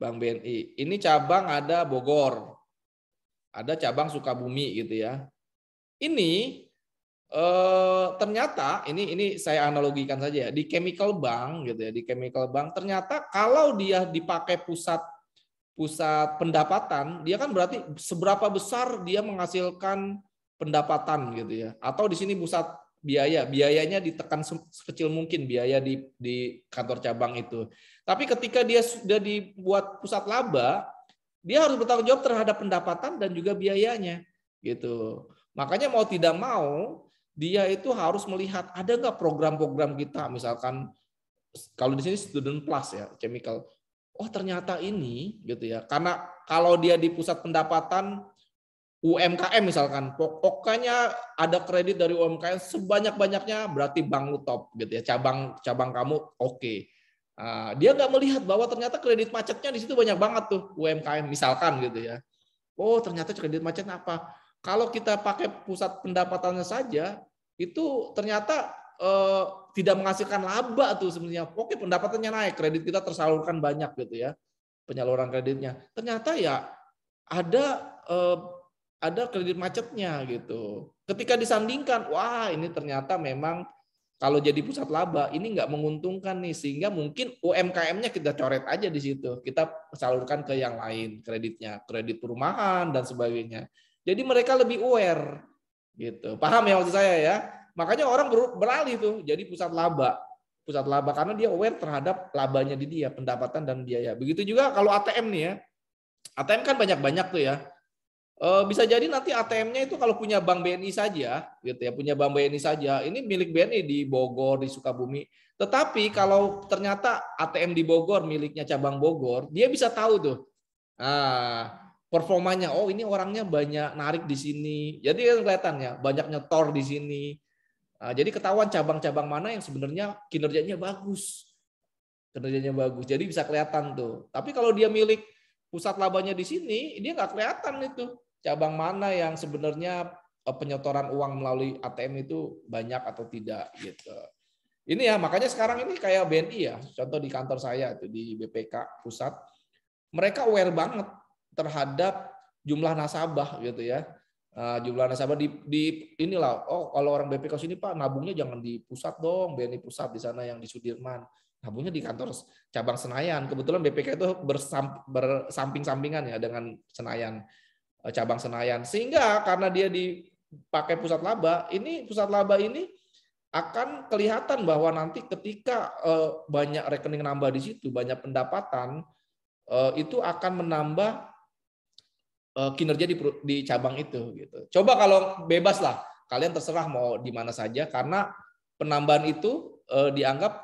Bank BNI, ini cabang ada Bogor, ada cabang Sukabumi gitu ya. Ini eh, ternyata ini ini saya analogikan saja ya di chemical bank gitu ya di chemical bank ternyata kalau dia dipakai pusat pusat pendapatan dia kan berarti seberapa besar dia menghasilkan pendapatan gitu ya atau di sini pusat biaya biayanya ditekan sekecil mungkin biaya di di kantor cabang itu tapi ketika dia sudah dibuat pusat laba dia harus bertanggung jawab terhadap pendapatan dan juga biayanya gitu makanya mau tidak mau dia itu harus melihat ada nggak program-program kita misalkan kalau di sini student plus ya chemical oh ternyata ini gitu ya karena kalau dia di pusat pendapatan UMKM misalkan pokoknya ada kredit dari UMKM sebanyak-banyaknya berarti bank lu top gitu ya cabang cabang kamu oke okay. uh, dia nggak melihat bahwa ternyata kredit macetnya di situ banyak banget tuh UMKM misalkan gitu ya oh ternyata kredit macet apa kalau kita pakai pusat pendapatannya saja itu ternyata eh, tidak menghasilkan laba tuh sebenarnya oke pendapatannya naik kredit kita tersalurkan banyak gitu ya penyaluran kreditnya ternyata ya ada eh, ada kredit macetnya gitu. Ketika disandingkan, wah ini ternyata memang kalau jadi pusat laba ini nggak menguntungkan nih sehingga mungkin UMKM-nya kita coret aja di situ. Kita salurkan ke yang lain kreditnya, kredit perumahan dan sebagainya. Jadi mereka lebih aware gitu. Paham ya maksud saya ya? Makanya orang beralih tuh jadi pusat laba. Pusat laba karena dia aware terhadap labanya di dia, pendapatan dan biaya. Begitu juga kalau ATM nih ya. ATM kan banyak-banyak tuh ya Eh, bisa jadi nanti ATM-nya itu kalau punya Bank BNI saja, gitu ya, punya Bank BNI saja. Ini milik BNI di Bogor, di Sukabumi. Tetapi kalau ternyata ATM di Bogor miliknya cabang Bogor, dia bisa tahu tuh nah, performanya. Oh ini orangnya banyak narik di sini. Jadi kan kelihatan ya, banyak nyetor di sini. Nah, jadi ketahuan cabang-cabang mana yang sebenarnya kinerjanya bagus, kinerjanya bagus. Jadi bisa kelihatan tuh. Tapi kalau dia milik pusat labanya di sini, dia nggak kelihatan itu cabang mana yang sebenarnya eh, penyetoran uang melalui ATM itu banyak atau tidak gitu. Ini ya makanya sekarang ini kayak BNI ya, contoh di kantor saya itu di BPK pusat, mereka aware banget terhadap jumlah nasabah gitu ya. Nah, jumlah nasabah di, di inilah oh kalau orang BPK sini Pak nabungnya jangan di pusat dong BNI pusat di sana yang di Sudirman nabungnya di kantor cabang Senayan kebetulan BPK itu bersam, bersamping-sampingan ya dengan Senayan Eh, cabang Senayan. Sehingga karena dia dipakai pusat laba, ini pusat laba ini akan kelihatan bahwa nanti ketika eh, banyak rekening nambah di situ, banyak pendapatan, eh, itu akan menambah kinerja di, di cabang itu. Gitu. Coba kalau bebas lah, kalian terserah mau di mana saja, karena penambahan itu dianggap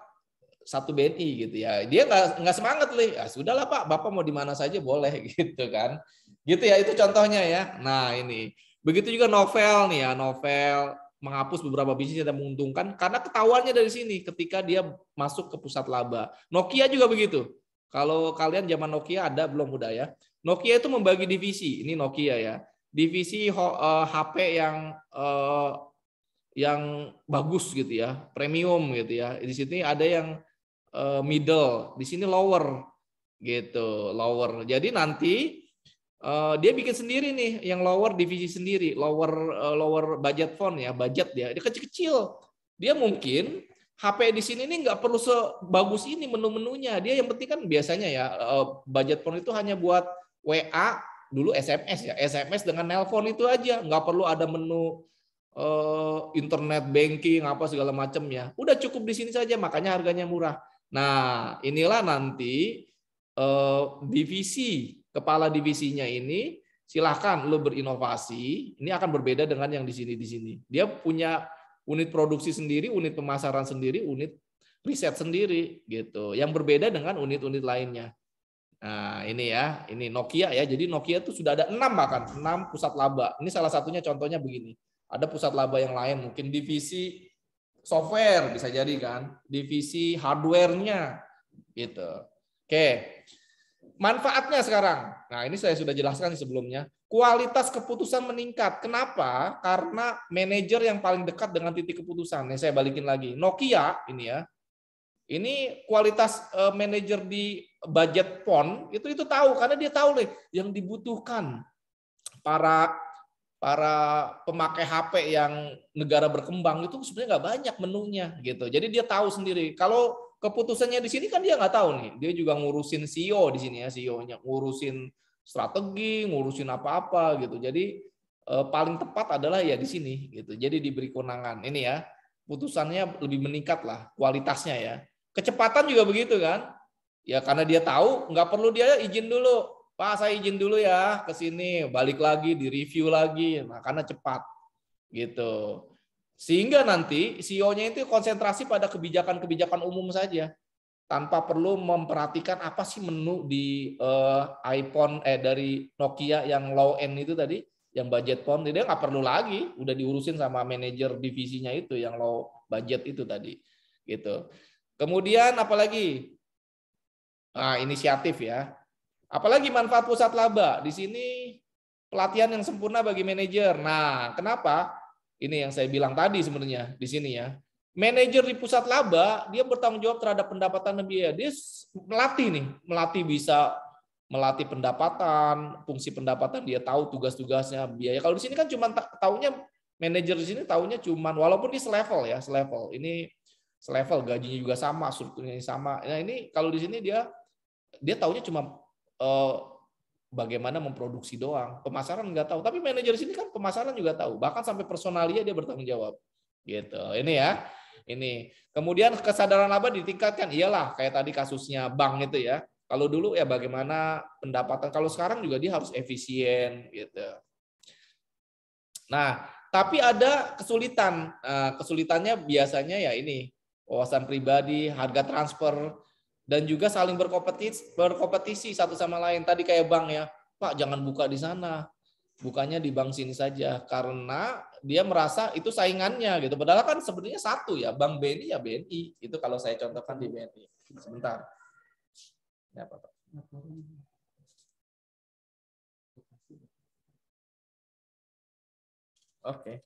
satu BNI gitu ya. Dia nggak nggak semangat nih. Ya sudahlah Pak, Bapak mau di mana saja boleh gitu kan. Gitu ya, itu contohnya ya. Nah, ini. Begitu juga novel nih ya, novel menghapus beberapa bisnis yang menguntungkan karena ketahuannya dari sini ketika dia masuk ke pusat laba. Nokia juga begitu. Kalau kalian zaman Nokia ada belum mudah ya. Nokia itu membagi divisi. Ini Nokia ya. Divisi HP eh, yang eh, yang bagus gitu ya, premium gitu ya. Di sini ada yang eh, middle, di sini lower gitu, lower. Jadi nanti Uh, dia bikin sendiri nih yang lower divisi sendiri, lower uh, lower budget phone ya, budget dia. Dia kecil-kecil. Dia mungkin HP di sini ini nggak perlu sebagus ini menu-menunya. Dia yang penting kan biasanya ya eh, budget phone itu hanya buat WA dulu SMS ya, SMS dengan nelpon itu aja, nggak perlu ada menu uh, internet banking apa segala macam ya. Udah cukup di sini saja, makanya harganya murah. Nah inilah nanti uh, divisi kepala divisinya ini silahkan lo berinovasi. Ini akan berbeda dengan yang di sini di sini. Dia punya unit produksi sendiri, unit pemasaran sendiri, unit riset sendiri gitu. Yang berbeda dengan unit-unit lainnya. Nah, ini ya, ini Nokia ya. Jadi Nokia itu sudah ada enam bahkan enam pusat laba. Ini salah satunya contohnya begini. Ada pusat laba yang lain, mungkin divisi software bisa jadi kan, divisi hardware gitu. Oke. Manfaatnya sekarang. Nah, ini saya sudah jelaskan sebelumnya. Kualitas keputusan meningkat. Kenapa? Karena manajer yang paling dekat dengan titik keputusan. Ini saya balikin lagi. Nokia ini ya. Ini kualitas eh, manajer di budget PON itu itu tahu karena dia tahu nih yang dibutuhkan para para pemakai HP yang negara berkembang itu sebenarnya nggak banyak menunya gitu. Jadi dia tahu sendiri. Kalau keputusannya di sini kan dia nggak tahu nih. Dia juga ngurusin CEO di sini ya, CEO-nya ngurusin strategi, ngurusin apa-apa gitu. Jadi eh, paling tepat adalah ya di sini gitu. Jadi diberi kewenangan ini ya. Putusannya lebih meningkat lah kualitasnya ya. Kecepatan juga begitu kan? Ya karena dia tahu nggak perlu dia izin dulu. Pak saya izin dulu ya ke sini, balik lagi, di review lagi. Nah, karena cepat gitu. Sehingga nanti CEO-nya itu konsentrasi pada kebijakan-kebijakan umum saja tanpa perlu memperhatikan apa sih menu di uh, iPhone eh dari Nokia yang low end itu tadi yang budget phone tidak nggak perlu lagi udah diurusin sama manajer divisinya itu yang low budget itu tadi gitu kemudian apalagi nah, inisiatif ya apalagi manfaat pusat laba di sini pelatihan yang sempurna bagi manajer nah kenapa ini yang saya bilang tadi sebenarnya di sini ya. Manajer di pusat laba dia bertanggung jawab terhadap pendapatan dan ya. Dia melatih nih, melatih bisa melatih pendapatan, fungsi pendapatan dia tahu tugas-tugasnya, biaya. Kalau di sini kan cuma tahunya manajer di sini tahunya cuma, walaupun di selevel ya, selevel. Ini selevel gajinya juga sama, strukturnya sama. Nah, ini kalau di sini dia dia tahunya cuma eh, bagaimana memproduksi doang. Pemasaran nggak tahu, tapi manajer sini kan pemasaran juga tahu. Bahkan sampai personalia dia bertanggung jawab. Gitu. Ini ya. Ini. Kemudian kesadaran laba ditingkatkan. Iyalah, kayak tadi kasusnya bank itu ya. Kalau dulu ya bagaimana pendapatan. Kalau sekarang juga dia harus efisien gitu. Nah, tapi ada kesulitan. Eh, kesulitannya biasanya ya ini wawasan pribadi, harga transfer, dan juga saling berkompetisi, berkompetisi satu sama lain. Tadi kayak bank ya, Pak jangan buka di sana, bukannya di bank sini saja karena dia merasa itu saingannya gitu. Padahal kan sebenarnya satu ya, bank BNI ya BNI. Itu kalau saya contohkan di BNI. Sebentar. Ya, Pak.
Oke. Okay.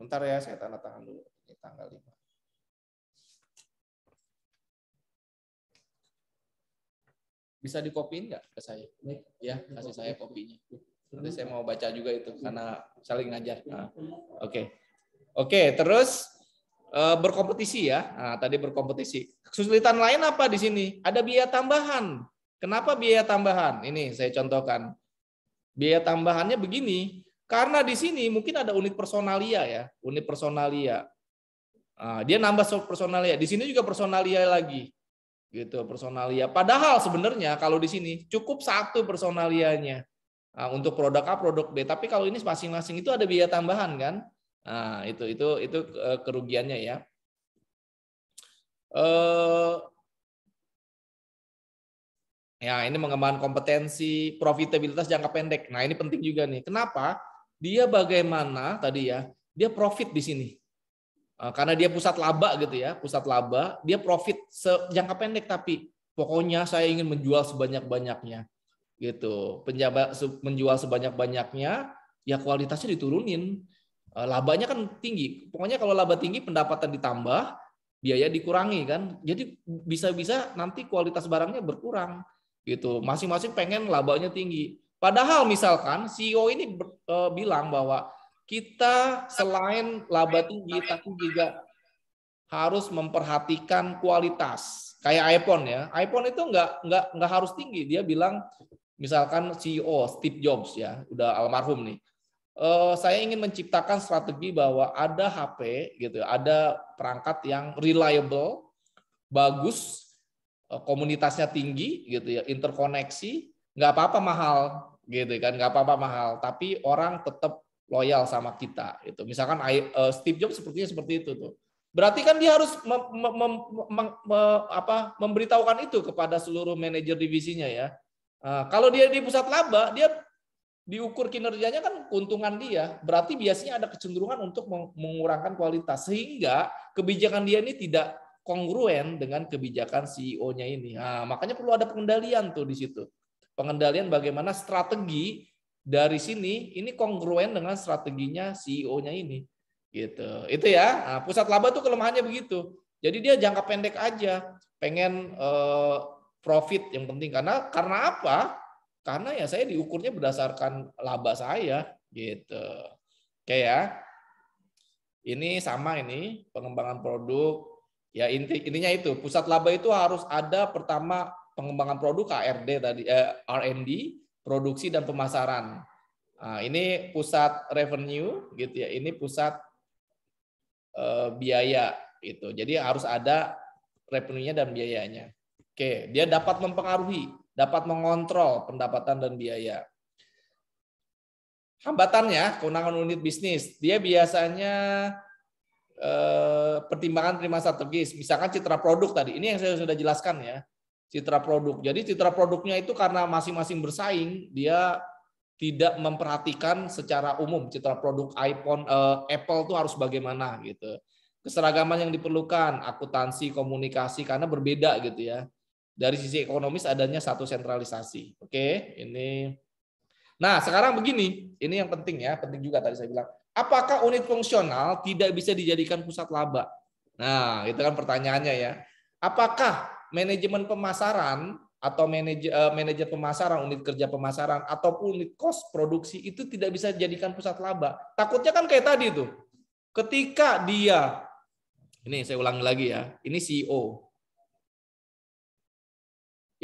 Bentar ya, saya tanda tangan dulu. Ini tanggal 5.
Bisa dikopiin nggak ke saya? Ya, kasih saya kopinya. Nanti saya mau baca juga itu karena saling ngajar. Ah, oke. Nah, Oke, okay. okay, terus eh, berkompetisi ya. Nah, tadi berkompetisi. Kesulitan lain apa di sini? Ada biaya tambahan. Kenapa biaya tambahan? Ini saya contohkan. Biaya tambahannya begini. Karena di sini mungkin ada unit personalia ya, unit personalia. Nah, dia nambah personalia. Di sini juga personalia lagi gitu personalia. Padahal sebenarnya kalau di sini cukup satu personalianya nah, untuk produk A, produk B. Tapi kalau ini masing-masing itu ada biaya tambahan kan? Nah, itu itu itu eh, kerugiannya ya. Eh, ya ini mengembangkan kompetensi, profitabilitas jangka pendek. Nah ini penting juga nih. Kenapa? Dia bagaimana tadi ya? Dia profit di sini Eh, karena dia pusat laba gitu ya, pusat laba, dia profit jangka pendek tapi pokoknya saya ingin menjual sebanyak-banyaknya gitu. Penjabat menjual sebanyak-banyaknya, ya kualitasnya diturunin. Eh, labanya kan tinggi. Pokoknya kalau laba tinggi pendapatan ditambah, biaya dikurangi kan. Jadi bisa-bisa nanti kualitas barangnya berkurang gitu. Masing-masing pengen labanya tinggi. Padahal misalkan CEO ini eh, bilang bahwa kita selain laba tinggi tapi juga harus memperhatikan kualitas. Kayak iPhone ya, iPhone itu nggak nggak nggak harus tinggi. Dia bilang misalkan CEO Steve Jobs ya, udah almarhum nih. Uh, saya ingin menciptakan strategi bahwa ada HP gitu, ada perangkat yang reliable, bagus, eh, komunitasnya tinggi gitu ya, interkoneksi, nggak apa-apa mahal gitu kan, nggak apa-apa mahal, tapi orang tetap loyal sama kita itu misalkan uh, Steve Jobs sepertinya seperti itu tuh berarti kan dia harus mem, mem, mem, mem, mem, apa, memberitahukan itu kepada seluruh manajer divisinya ya uh, kalau dia di pusat laba dia diukur kinerjanya kan keuntungan dia berarti biasanya ada kecenderungan untuk mengurangkan kualitas sehingga kebijakan dia ini tidak kongruen dengan kebijakan CEO-nya ini nah, makanya perlu ada pengendalian tuh di situ pengendalian bagaimana strategi dari sini ini kongruen dengan strateginya CEO-nya ini gitu itu ya nah, pusat laba tuh kelemahannya begitu jadi dia jangka pendek aja pengen eh, profit yang penting karena karena apa karena ya saya diukurnya berdasarkan laba saya gitu Kayak ya ini sama ini pengembangan produk ya inti intinya itu pusat laba itu harus ada pertama pengembangan produk KRD tadi eh, R&D produksi dan pemasaran. Nah, ini pusat revenue gitu ya, ini pusat eh, biaya gitu. Jadi harus ada revenue-nya dan biayanya. Oke, dia dapat mempengaruhi, dapat mengontrol pendapatan dan biaya. Hambatannya kewenangan unit bisnis, dia biasanya eh, pertimbangan prima strategis, misalkan citra produk tadi. Ini yang saya sudah jelaskan ya citra produk. Jadi citra produknya itu karena masing-masing bersaing, dia tidak memperhatikan secara umum citra produk iPhone eh, Apple tuh harus bagaimana gitu. Keseragaman yang diperlukan, akuntansi, komunikasi karena berbeda gitu ya. Dari sisi ekonomis adanya satu sentralisasi. Oke, ini Nah, sekarang begini, ini yang penting ya, penting juga tadi saya bilang. Apakah unit fungsional tidak bisa dijadikan pusat laba? Nah, itu kan pertanyaannya ya. Apakah manajemen pemasaran atau eh, manajer pemasaran unit kerja pemasaran ataupun unit cost produksi itu tidak bisa dijadikan pusat laba takutnya kan kayak tadi itu ketika dia ini saya ulangi lagi ya ini CEO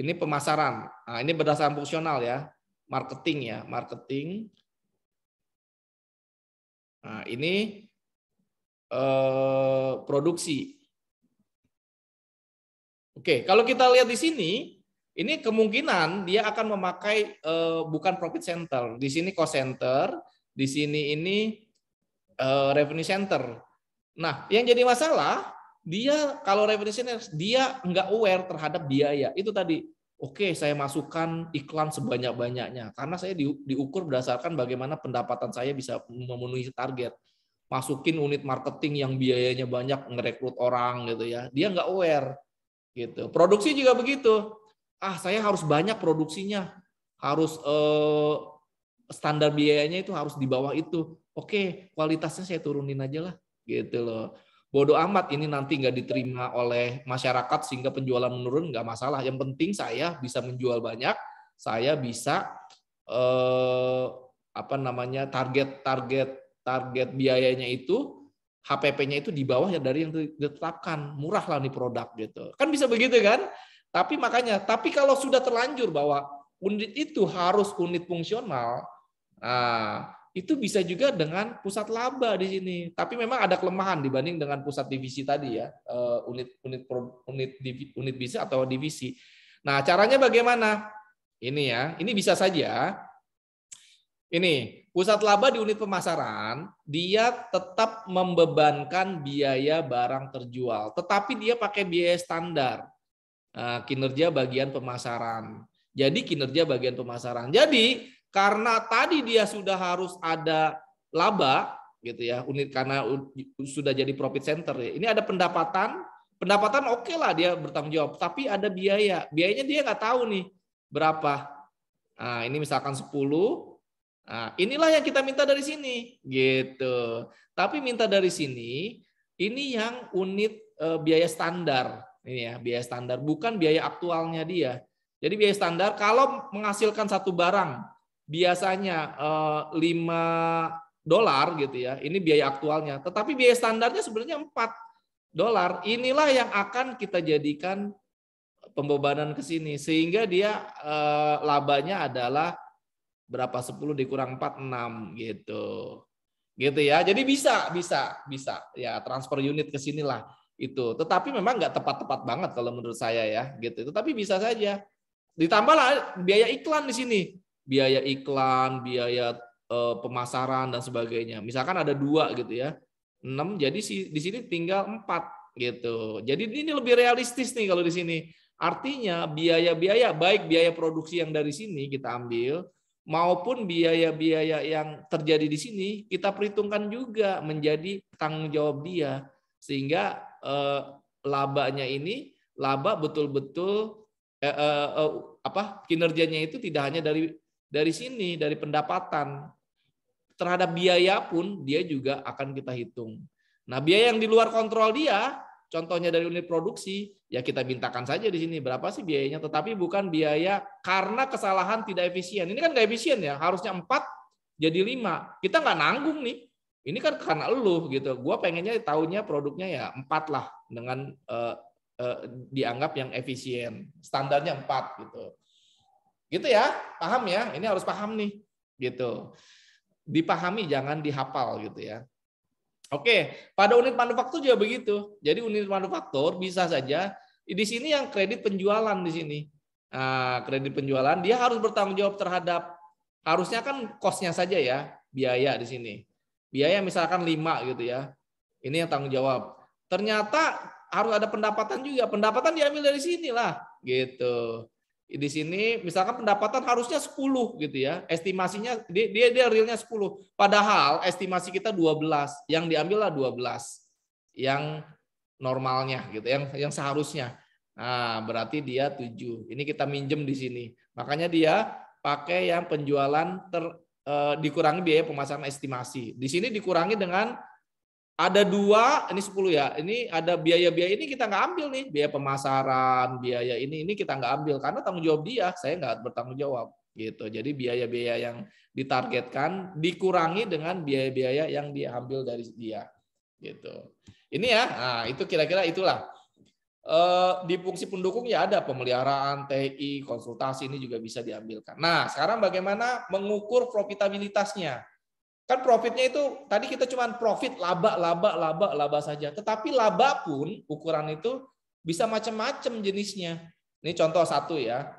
ini pemasaran nah, ini berdasarkan fungsional ya marketing ya marketing nah ini eh, produksi Oke, kalau kita lihat di sini, ini kemungkinan dia akan memakai uh, bukan profit center. Di sini cost center, di sini ini uh, revenue center. Nah, yang jadi masalah dia kalau revenue center dia nggak aware terhadap biaya. Itu tadi. Oke, saya masukkan iklan sebanyak-banyaknya karena saya di, diukur berdasarkan bagaimana pendapatan saya bisa memenuhi target. Masukin unit marketing yang biayanya banyak ngerekrut orang gitu ya. Dia nggak aware Gitu. Produksi juga begitu. Ah, saya harus banyak produksinya. Harus eh, standar biayanya itu harus di bawah itu. Oke, kualitasnya saya turunin aja lah. Gitu loh. Bodoh amat ini nanti nggak diterima oleh masyarakat sehingga penjualan menurun nggak masalah. Yang penting saya bisa menjual banyak, saya bisa eh, apa namanya target target target biayanya itu HPP-nya itu di bawah dari yang ditetapkan. Murah lah nih produk gitu. Kan bisa begitu kan? Tapi makanya, tapi kalau sudah terlanjur bahwa unit itu harus unit fungsional, nah, itu bisa juga dengan pusat laba di sini. Tapi memang ada kelemahan dibanding dengan pusat divisi tadi ya, eh, unit unit unit unit bisa atau divisi. Nah, caranya bagaimana? Ini ya, ini bisa saja ini, pusat laba di unit pemasaran, dia tetap membebankan biaya barang terjual. Tetapi dia pakai biaya standar. Nah, kinerja bagian pemasaran. Jadi kinerja bagian pemasaran. Jadi karena tadi dia sudah harus ada laba, gitu ya unit karena sudah jadi profit center ya. ini ada pendapatan pendapatan oke okay lah dia bertanggung jawab tapi ada biaya biayanya dia nggak tahu nih berapa nah ini misalkan 10 Nah, inilah yang kita minta dari sini, gitu. Tapi minta dari sini, ini yang unit uh, biaya standar, ini ya biaya standar, bukan biaya aktualnya dia. Jadi biaya standar kalau menghasilkan satu barang biasanya eh, lima 5 dolar gitu ya, ini biaya aktualnya. Tetapi biaya standarnya sebenarnya 4 dolar. Inilah yang akan kita jadikan pembebanan ke sini sehingga dia uh, labanya adalah berapa 10 dikurang 4 6 gitu. Gitu ya. Jadi bisa bisa bisa ya transfer unit ke sinilah itu. Tetapi memang nggak tepat-tepat banget kalau menurut saya ya gitu. Tetapi bisa saja. Ditambahlah biaya iklan di sini. Biaya iklan, biaya eh, pemasaran dan sebagainya. Misalkan ada dua gitu ya. 6 jadi si di sini tinggal 4 gitu. Jadi ini lebih realistis nih kalau di sini. Artinya biaya-biaya baik biaya produksi yang dari sini kita ambil maupun biaya-biaya yang terjadi di sini kita perhitungkan juga menjadi tanggung jawab dia sehingga eh, labanya ini laba betul-betul eh, eh, eh, apa kinerjanya itu tidak hanya dari dari sini dari pendapatan terhadap biaya pun dia juga akan kita hitung. Nah, biaya yang di luar kontrol dia, contohnya dari unit produksi, ya kita mintakan saja di sini berapa sih biayanya tetapi bukan biaya karena kesalahan tidak efisien ini kan nggak efisien ya harusnya empat jadi lima kita nggak nanggung nih ini kan karena lu gitu gue pengennya tahunnya produknya ya empat lah dengan uh, uh, dianggap yang efisien standarnya empat gitu gitu ya paham ya ini harus paham nih gitu dipahami jangan dihafal gitu ya Oke, pada unit manufaktur juga begitu. Jadi unit manufaktur bisa saja di sini yang kredit penjualan di sini. Nah, kredit penjualan dia harus bertanggung jawab terhadap harusnya kan kosnya saja ya, biaya di sini. Biaya misalkan 5 gitu ya. Ini yang tanggung jawab. Ternyata harus ada pendapatan juga. Pendapatan diambil dari sini lah gitu di sini misalkan pendapatan harusnya 10 gitu ya. Estimasinya dia dia, dia realnya 10. Padahal estimasi kita 12, yang diambil lah 12. Yang normalnya gitu yang yang seharusnya. Nah, berarti dia 7. Ini kita minjem di sini. Makanya dia pakai yang penjualan ter eh, dikurangi biaya pemasaran estimasi. Di sini dikurangi dengan ada dua, ini 10 ya. Ini ada biaya-biaya ini kita nggak ambil nih, biaya pemasaran, biaya ini ini kita nggak ambil karena tanggung jawab dia, saya nggak bertanggung jawab gitu. Jadi biaya-biaya yang ditargetkan dikurangi dengan biaya-biaya yang diambil dari dia gitu. Ini ya, nah, itu kira-kira itulah. Eh, di fungsi pendukung ya ada pemeliharaan, TI, konsultasi ini juga bisa diambilkan. Nah, sekarang bagaimana mengukur profitabilitasnya? Kan profitnya itu tadi kita cuma profit laba, laba, laba, laba saja. Tetapi laba pun ukuran itu bisa macam-macam jenisnya. Ini contoh satu ya.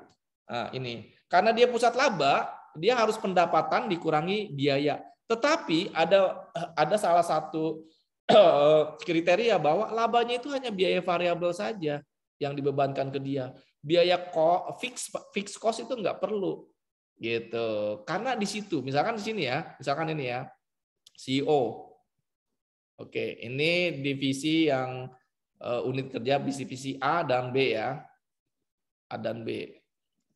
Nah, ini karena dia pusat laba, dia harus pendapatan dikurangi biaya. Tetapi ada ada salah satu kriteria bahwa labanya itu hanya biaya variabel saja yang dibebankan ke dia. Biaya fix fix cost itu nggak perlu gitu. Karena di situ, misalkan di sini ya, misalkan ini ya, CEO. Oke, ini divisi yang eh, unit kerja divisi A dan B ya, A dan B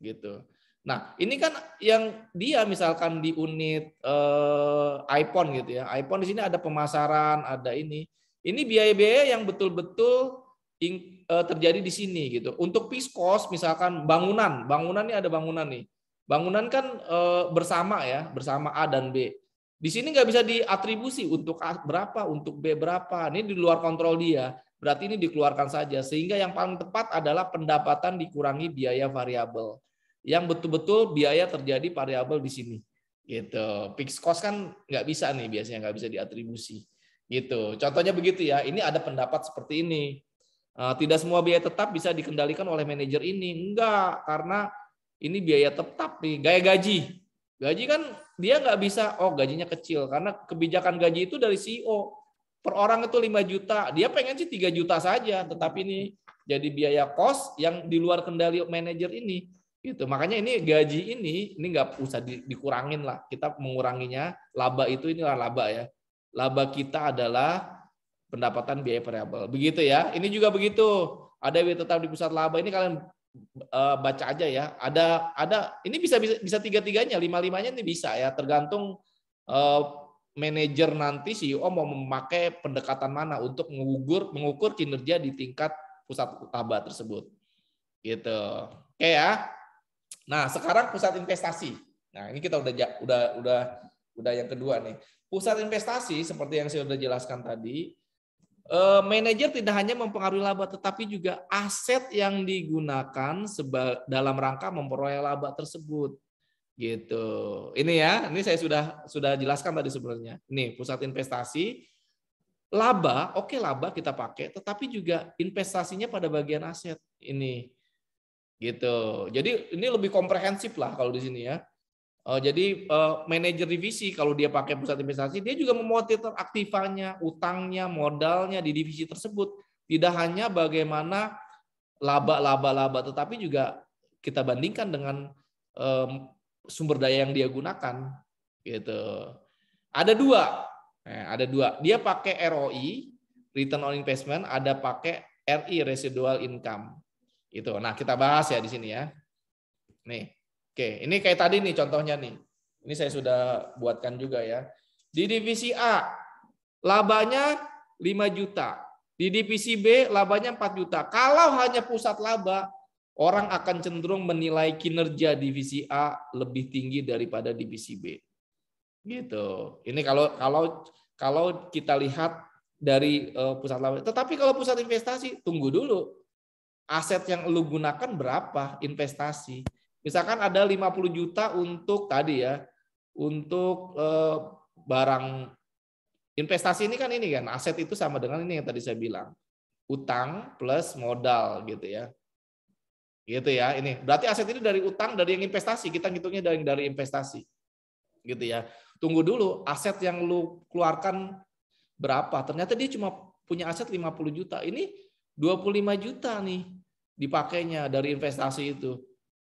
gitu. Nah, ini kan yang dia misalkan di unit eh, iPhone gitu ya. iPhone di sini ada pemasaran, ada ini. Ini biaya-biaya yang betul-betul eh, terjadi di sini gitu. Untuk piskos misalkan bangunan, bangunan ini ada bangunan nih. Bangunan kan e, bersama ya, bersama A dan B. Di sini nggak bisa diatribusi untuk A berapa, untuk B berapa. Ini di luar kontrol dia. Berarti ini dikeluarkan saja. Sehingga yang paling tepat adalah pendapatan dikurangi biaya variabel yang betul-betul biaya terjadi variabel di sini gitu fixed cost kan nggak bisa nih biasanya nggak bisa diatribusi gitu contohnya begitu ya ini ada pendapat seperti ini eh, tidak semua biaya tetap bisa dikendalikan oleh manajer ini enggak karena ini biaya tetap nih gaya gaji gaji kan dia nggak bisa oh gajinya kecil karena kebijakan gaji itu dari CEO per orang itu 5 juta dia pengen sih 3 juta saja tetapi ini jadi biaya kos yang di luar kendali manajer ini itu makanya ini gaji ini ini nggak usah di, dikurangin lah. Kita menguranginya laba itu inilah laba ya. Laba kita adalah pendapatan biaya variabel. Begitu ya. Ini juga begitu. Ada biaya tetap di pusat laba ini kalian uh, baca aja ya. Ada ada ini bisa bisa bisa tiga-tiganya, lima-limanya ini bisa ya tergantung uh, manajer nanti CEO mau memakai pendekatan mana untuk mengukur mengukur kinerja di tingkat pusat laba tersebut. Gitu. Oke ya. Nah, sekarang pusat investasi. Nah, ini kita udah udah udah udah yang kedua nih. Pusat investasi seperti yang saya sudah jelaskan tadi, eh, manajer tidak hanya mempengaruhi laba tetapi juga aset yang digunakan dalam rangka memperoleh laba tersebut. Gitu. Ini ya, ini saya sudah sudah jelaskan tadi sebenarnya. nih pusat investasi laba, oke okay, laba kita pakai, tetapi juga investasinya pada bagian aset ini gitu. Jadi ini lebih komprehensif lah kalau di sini ya. Uh, jadi uh, manajer divisi kalau dia pakai pusat investasi dia juga memonitor aktifanya, utangnya, modalnya di divisi tersebut. Tidak hanya bagaimana laba-laba-laba, tetapi juga kita bandingkan dengan um, sumber daya yang dia gunakan. Gitu. Ada dua, nah, ada dua. Dia pakai ROI, return on investment, ada pakai RI residual income. Itu. Nah, kita bahas ya di sini ya. Nih. Oke, ini kayak tadi nih contohnya nih. Ini saya sudah buatkan juga ya. Di divisi A labanya 5 juta. Di divisi B labanya 4 juta. Kalau hanya pusat laba, orang akan cenderung menilai kinerja divisi A lebih tinggi daripada divisi B. Gitu. Ini kalau kalau kalau kita lihat dari eh, pusat laba. Tetapi kalau pusat investasi tunggu dulu aset yang lu gunakan berapa investasi. Misalkan ada 50 juta untuk tadi ya, untuk eh, barang investasi ini kan ini kan aset itu sama dengan ini yang tadi saya bilang. Utang plus modal gitu ya. Gitu ya, ini. Berarti aset ini dari utang, dari yang investasi, kita ngitungnya dari dari investasi. Gitu ya. Tunggu dulu aset yang lu keluarkan berapa? Ternyata dia cuma punya aset 50 juta. Ini 25 juta nih dipakainya dari investasi itu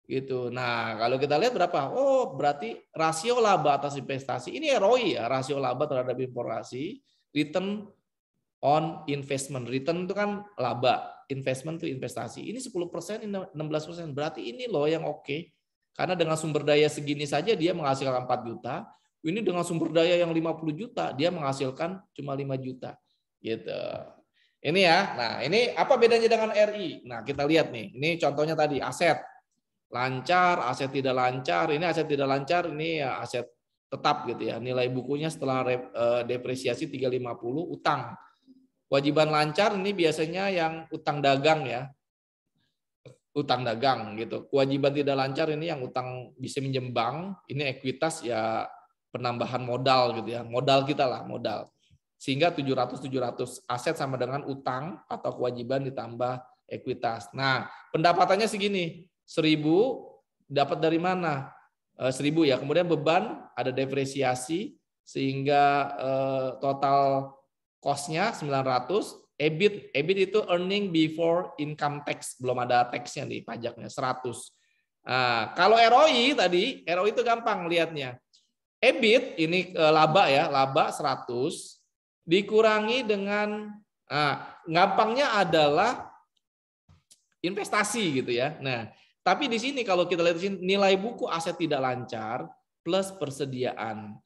gitu. Nah, kalau kita lihat berapa? Oh, berarti rasio laba atas investasi. Ini ROI ya, rasio laba terhadap informasi, return on investment. Return itu kan laba, investment itu investasi. Ini 10%, ini 16%. Berarti ini loh yang oke. Okay. Karena dengan sumber daya segini saja dia menghasilkan 4 juta. Ini dengan sumber daya yang 50 juta, dia menghasilkan cuma 5 juta. Gitu. Ini ya. Nah, ini apa bedanya dengan RI? Nah, kita lihat nih. Ini contohnya tadi aset lancar, aset tidak lancar, ini aset tidak lancar, ini ya aset tetap gitu ya. Nilai bukunya setelah eh, depresiasi 350 utang. kewajiban lancar ini biasanya yang utang dagang ya. Utang dagang gitu. Kewajiban tidak lancar ini yang utang bisa minjem ini ekuitas ya penambahan modal gitu ya. Modal kita lah, modal. Sehingga 700-700 aset sama dengan utang atau kewajiban ditambah ekuitas. Nah, pendapatannya segini, 1000 dapat dari mana? 1000 eh, ya. Kemudian beban ada depresiasi sehingga eh, total cost-nya 900 EBIT, EBIT itu earning before income tax, belum ada tax-nya nih, pajaknya 100. Nah, kalau ROI tadi, ROI itu gampang lihatnya. EBIT ini eh, laba ya, laba 100, dikurangi dengan nah, gampangnya adalah investasi gitu ya. Nah, tapi di sini kalau kita lihat di sini nilai buku aset tidak lancar plus persediaan.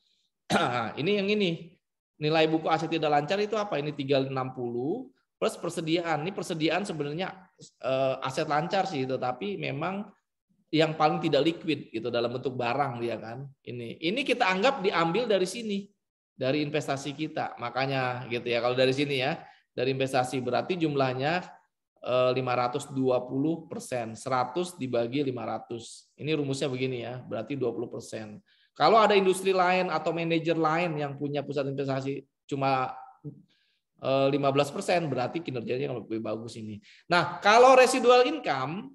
ini yang ini. Nilai buku aset tidak lancar itu apa? Ini 360 plus persediaan. Ini persediaan sebenarnya eh, aset lancar sih tetapi memang yang paling tidak liquid gitu dalam bentuk barang dia kan. Ini ini kita anggap diambil dari sini dari investasi kita. Makanya gitu ya kalau dari sini ya, dari investasi berarti jumlahnya 520 eh, persen, 100 dibagi 500. Ini rumusnya begini ya, berarti 20 persen. Kalau ada industri lain atau manajer lain yang punya pusat investasi cuma 15 eh, persen, berarti kinerjanya yang lebih bagus ini. Nah, kalau residual income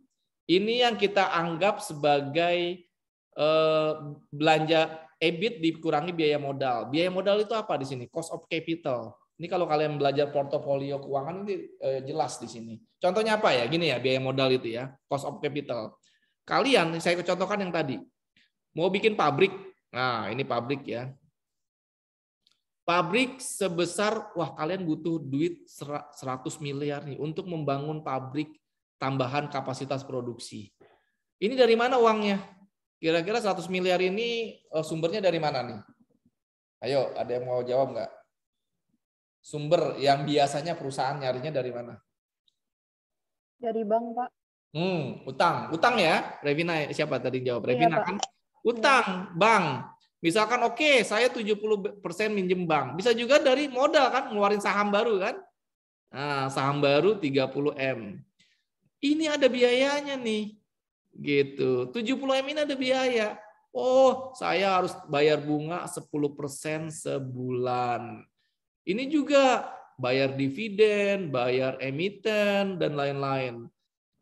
ini yang kita anggap sebagai eh, belanja EBIT dikurangi biaya modal. Biaya modal itu apa di sini? Cost of capital. Ini kalau kalian belajar portofolio keuangan ini eh, jelas di sini. Contohnya apa ya? Gini ya, biaya modal itu ya, cost of capital. Kalian saya contohkan yang tadi. Mau bikin pabrik. Nah, ini pabrik ya. Pabrik sebesar wah kalian butuh duit 100 miliar nih untuk membangun pabrik tambahan kapasitas produksi. Ini dari mana uangnya? Kira-kira 100 miliar ini eh, sumbernya dari mana nih? Ayo, ada yang mau jawab nggak? Sumber yang biasanya perusahaan nyarinya dari mana? Dari bank, Pak. Hmm, utang. Utang ya? Revina siapa tadi jawab? Iya, Revina iya, kan? Utang, bank. Misalkan oke, okay, saya 70% minjem bank. Bisa juga dari modal kan, ngeluarin saham baru kan? Nah, saham baru 30M. Ini ada biayanya nih. Gitu. 70 M ini ada biaya. Oh, saya harus bayar bunga 10% sebulan. Ini juga bayar dividen, bayar emiten, dan lain-lain.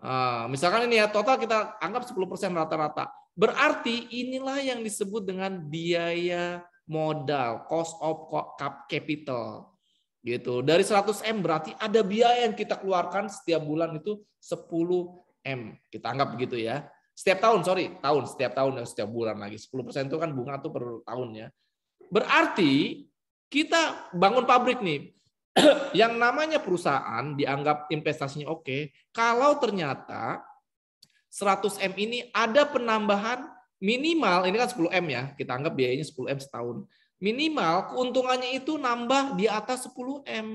Nah, misalkan ini ya, total kita anggap 10% rata-rata. Berarti inilah yang disebut dengan biaya modal, cost of capital. Gitu. Dari 100 M berarti ada biaya yang kita keluarkan setiap bulan itu 10 M, kita anggap begitu ya. Setiap tahun, sorry, tahun, setiap tahun dan eh, setiap bulan lagi. 10% itu kan bunga tuh per tahun ya. Berarti kita bangun pabrik nih, yang namanya perusahaan dianggap investasinya oke, kalau ternyata 100 M ini ada penambahan minimal, ini kan 10 M ya, kita anggap biayanya 10 M setahun. Minimal keuntungannya itu nambah di atas 10 M.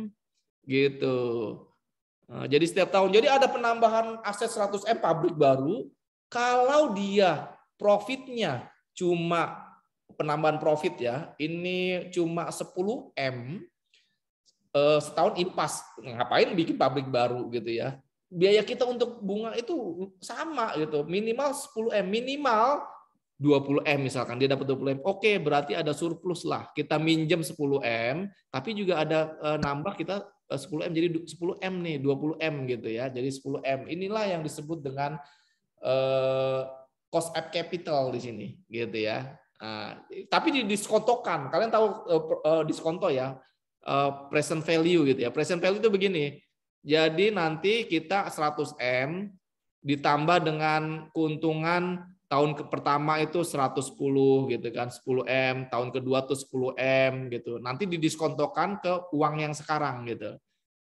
Gitu. Nah, jadi setiap tahun. Jadi ada penambahan aset 100 M pabrik baru. Kalau dia profitnya cuma penambahan profit ya, ini cuma 10 M eh, setahun impas. Ngapain bikin pabrik baru gitu ya. Biaya kita untuk bunga itu sama gitu. Minimal 10 M, minimal 20 M misalkan. Dia dapat 20 M. Oke, berarti ada surplus lah. Kita minjem 10 M, tapi juga ada eh, nambah kita 10M eh, jadi 10M nih, 20M gitu ya. Jadi 10M. Inilah yang disebut dengan eh, cost of capital di sini gitu ya. Nah, tapi di diskontokan Kalian tahu eh, eh, diskonto ya. Eh, present value gitu ya. Present value itu begini. Jadi nanti kita 100M ditambah dengan keuntungan tahun ke pertama itu 110 gitu kan 10 m tahun kedua tuh 10 m gitu nanti didiskontokan ke uang yang sekarang gitu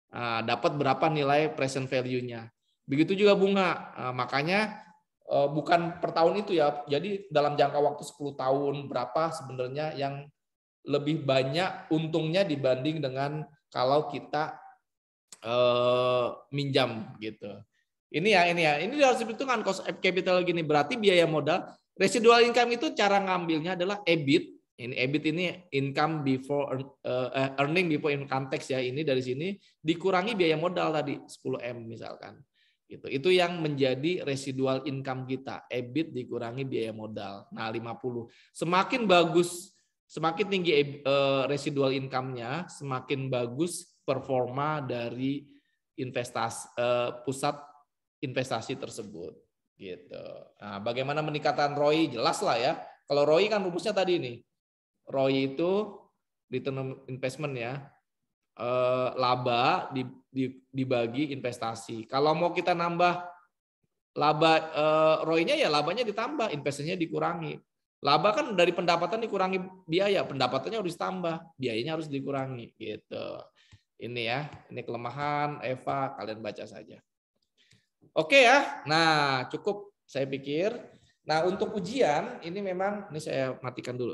nah, dapat berapa nilai present value-nya begitu juga bunga nah, makanya eh, bukan per tahun itu ya jadi dalam jangka waktu 10 tahun berapa sebenarnya yang lebih banyak untungnya dibanding dengan kalau kita eh, minjam gitu ini ya, ini ya. Ini harus diperhitungkan cost of capital gini. Berarti biaya modal. Residual income itu cara ngambilnya adalah EBIT. Ini EBIT ini income before uh, earning before income tax ya. Ini dari sini dikurangi biaya modal tadi 10M misalkan. Gitu. Itu yang menjadi residual income kita. EBIT dikurangi biaya modal. Nah, 50. Semakin bagus semakin tinggi e eh, residual income-nya, semakin bagus performa dari investasi pusat investasi tersebut gitu. Nah, bagaimana meningkatkan ROI? Jelas lah ya. Kalau ROI kan rumusnya tadi ini. ROI itu return on investment ya. E, laba di, di, dibagi investasi. Kalau mau kita nambah laba e, ROI-nya ya labanya ditambah, investasinya dikurangi. Laba kan dari pendapatan dikurangi biaya, pendapatannya harus ditambah, biayanya harus dikurangi gitu. Ini ya, ini kelemahan Eva, kalian baca saja. Oke ya. Nah, cukup saya pikir. Nah, untuk ujian ini memang ini saya matikan dulu.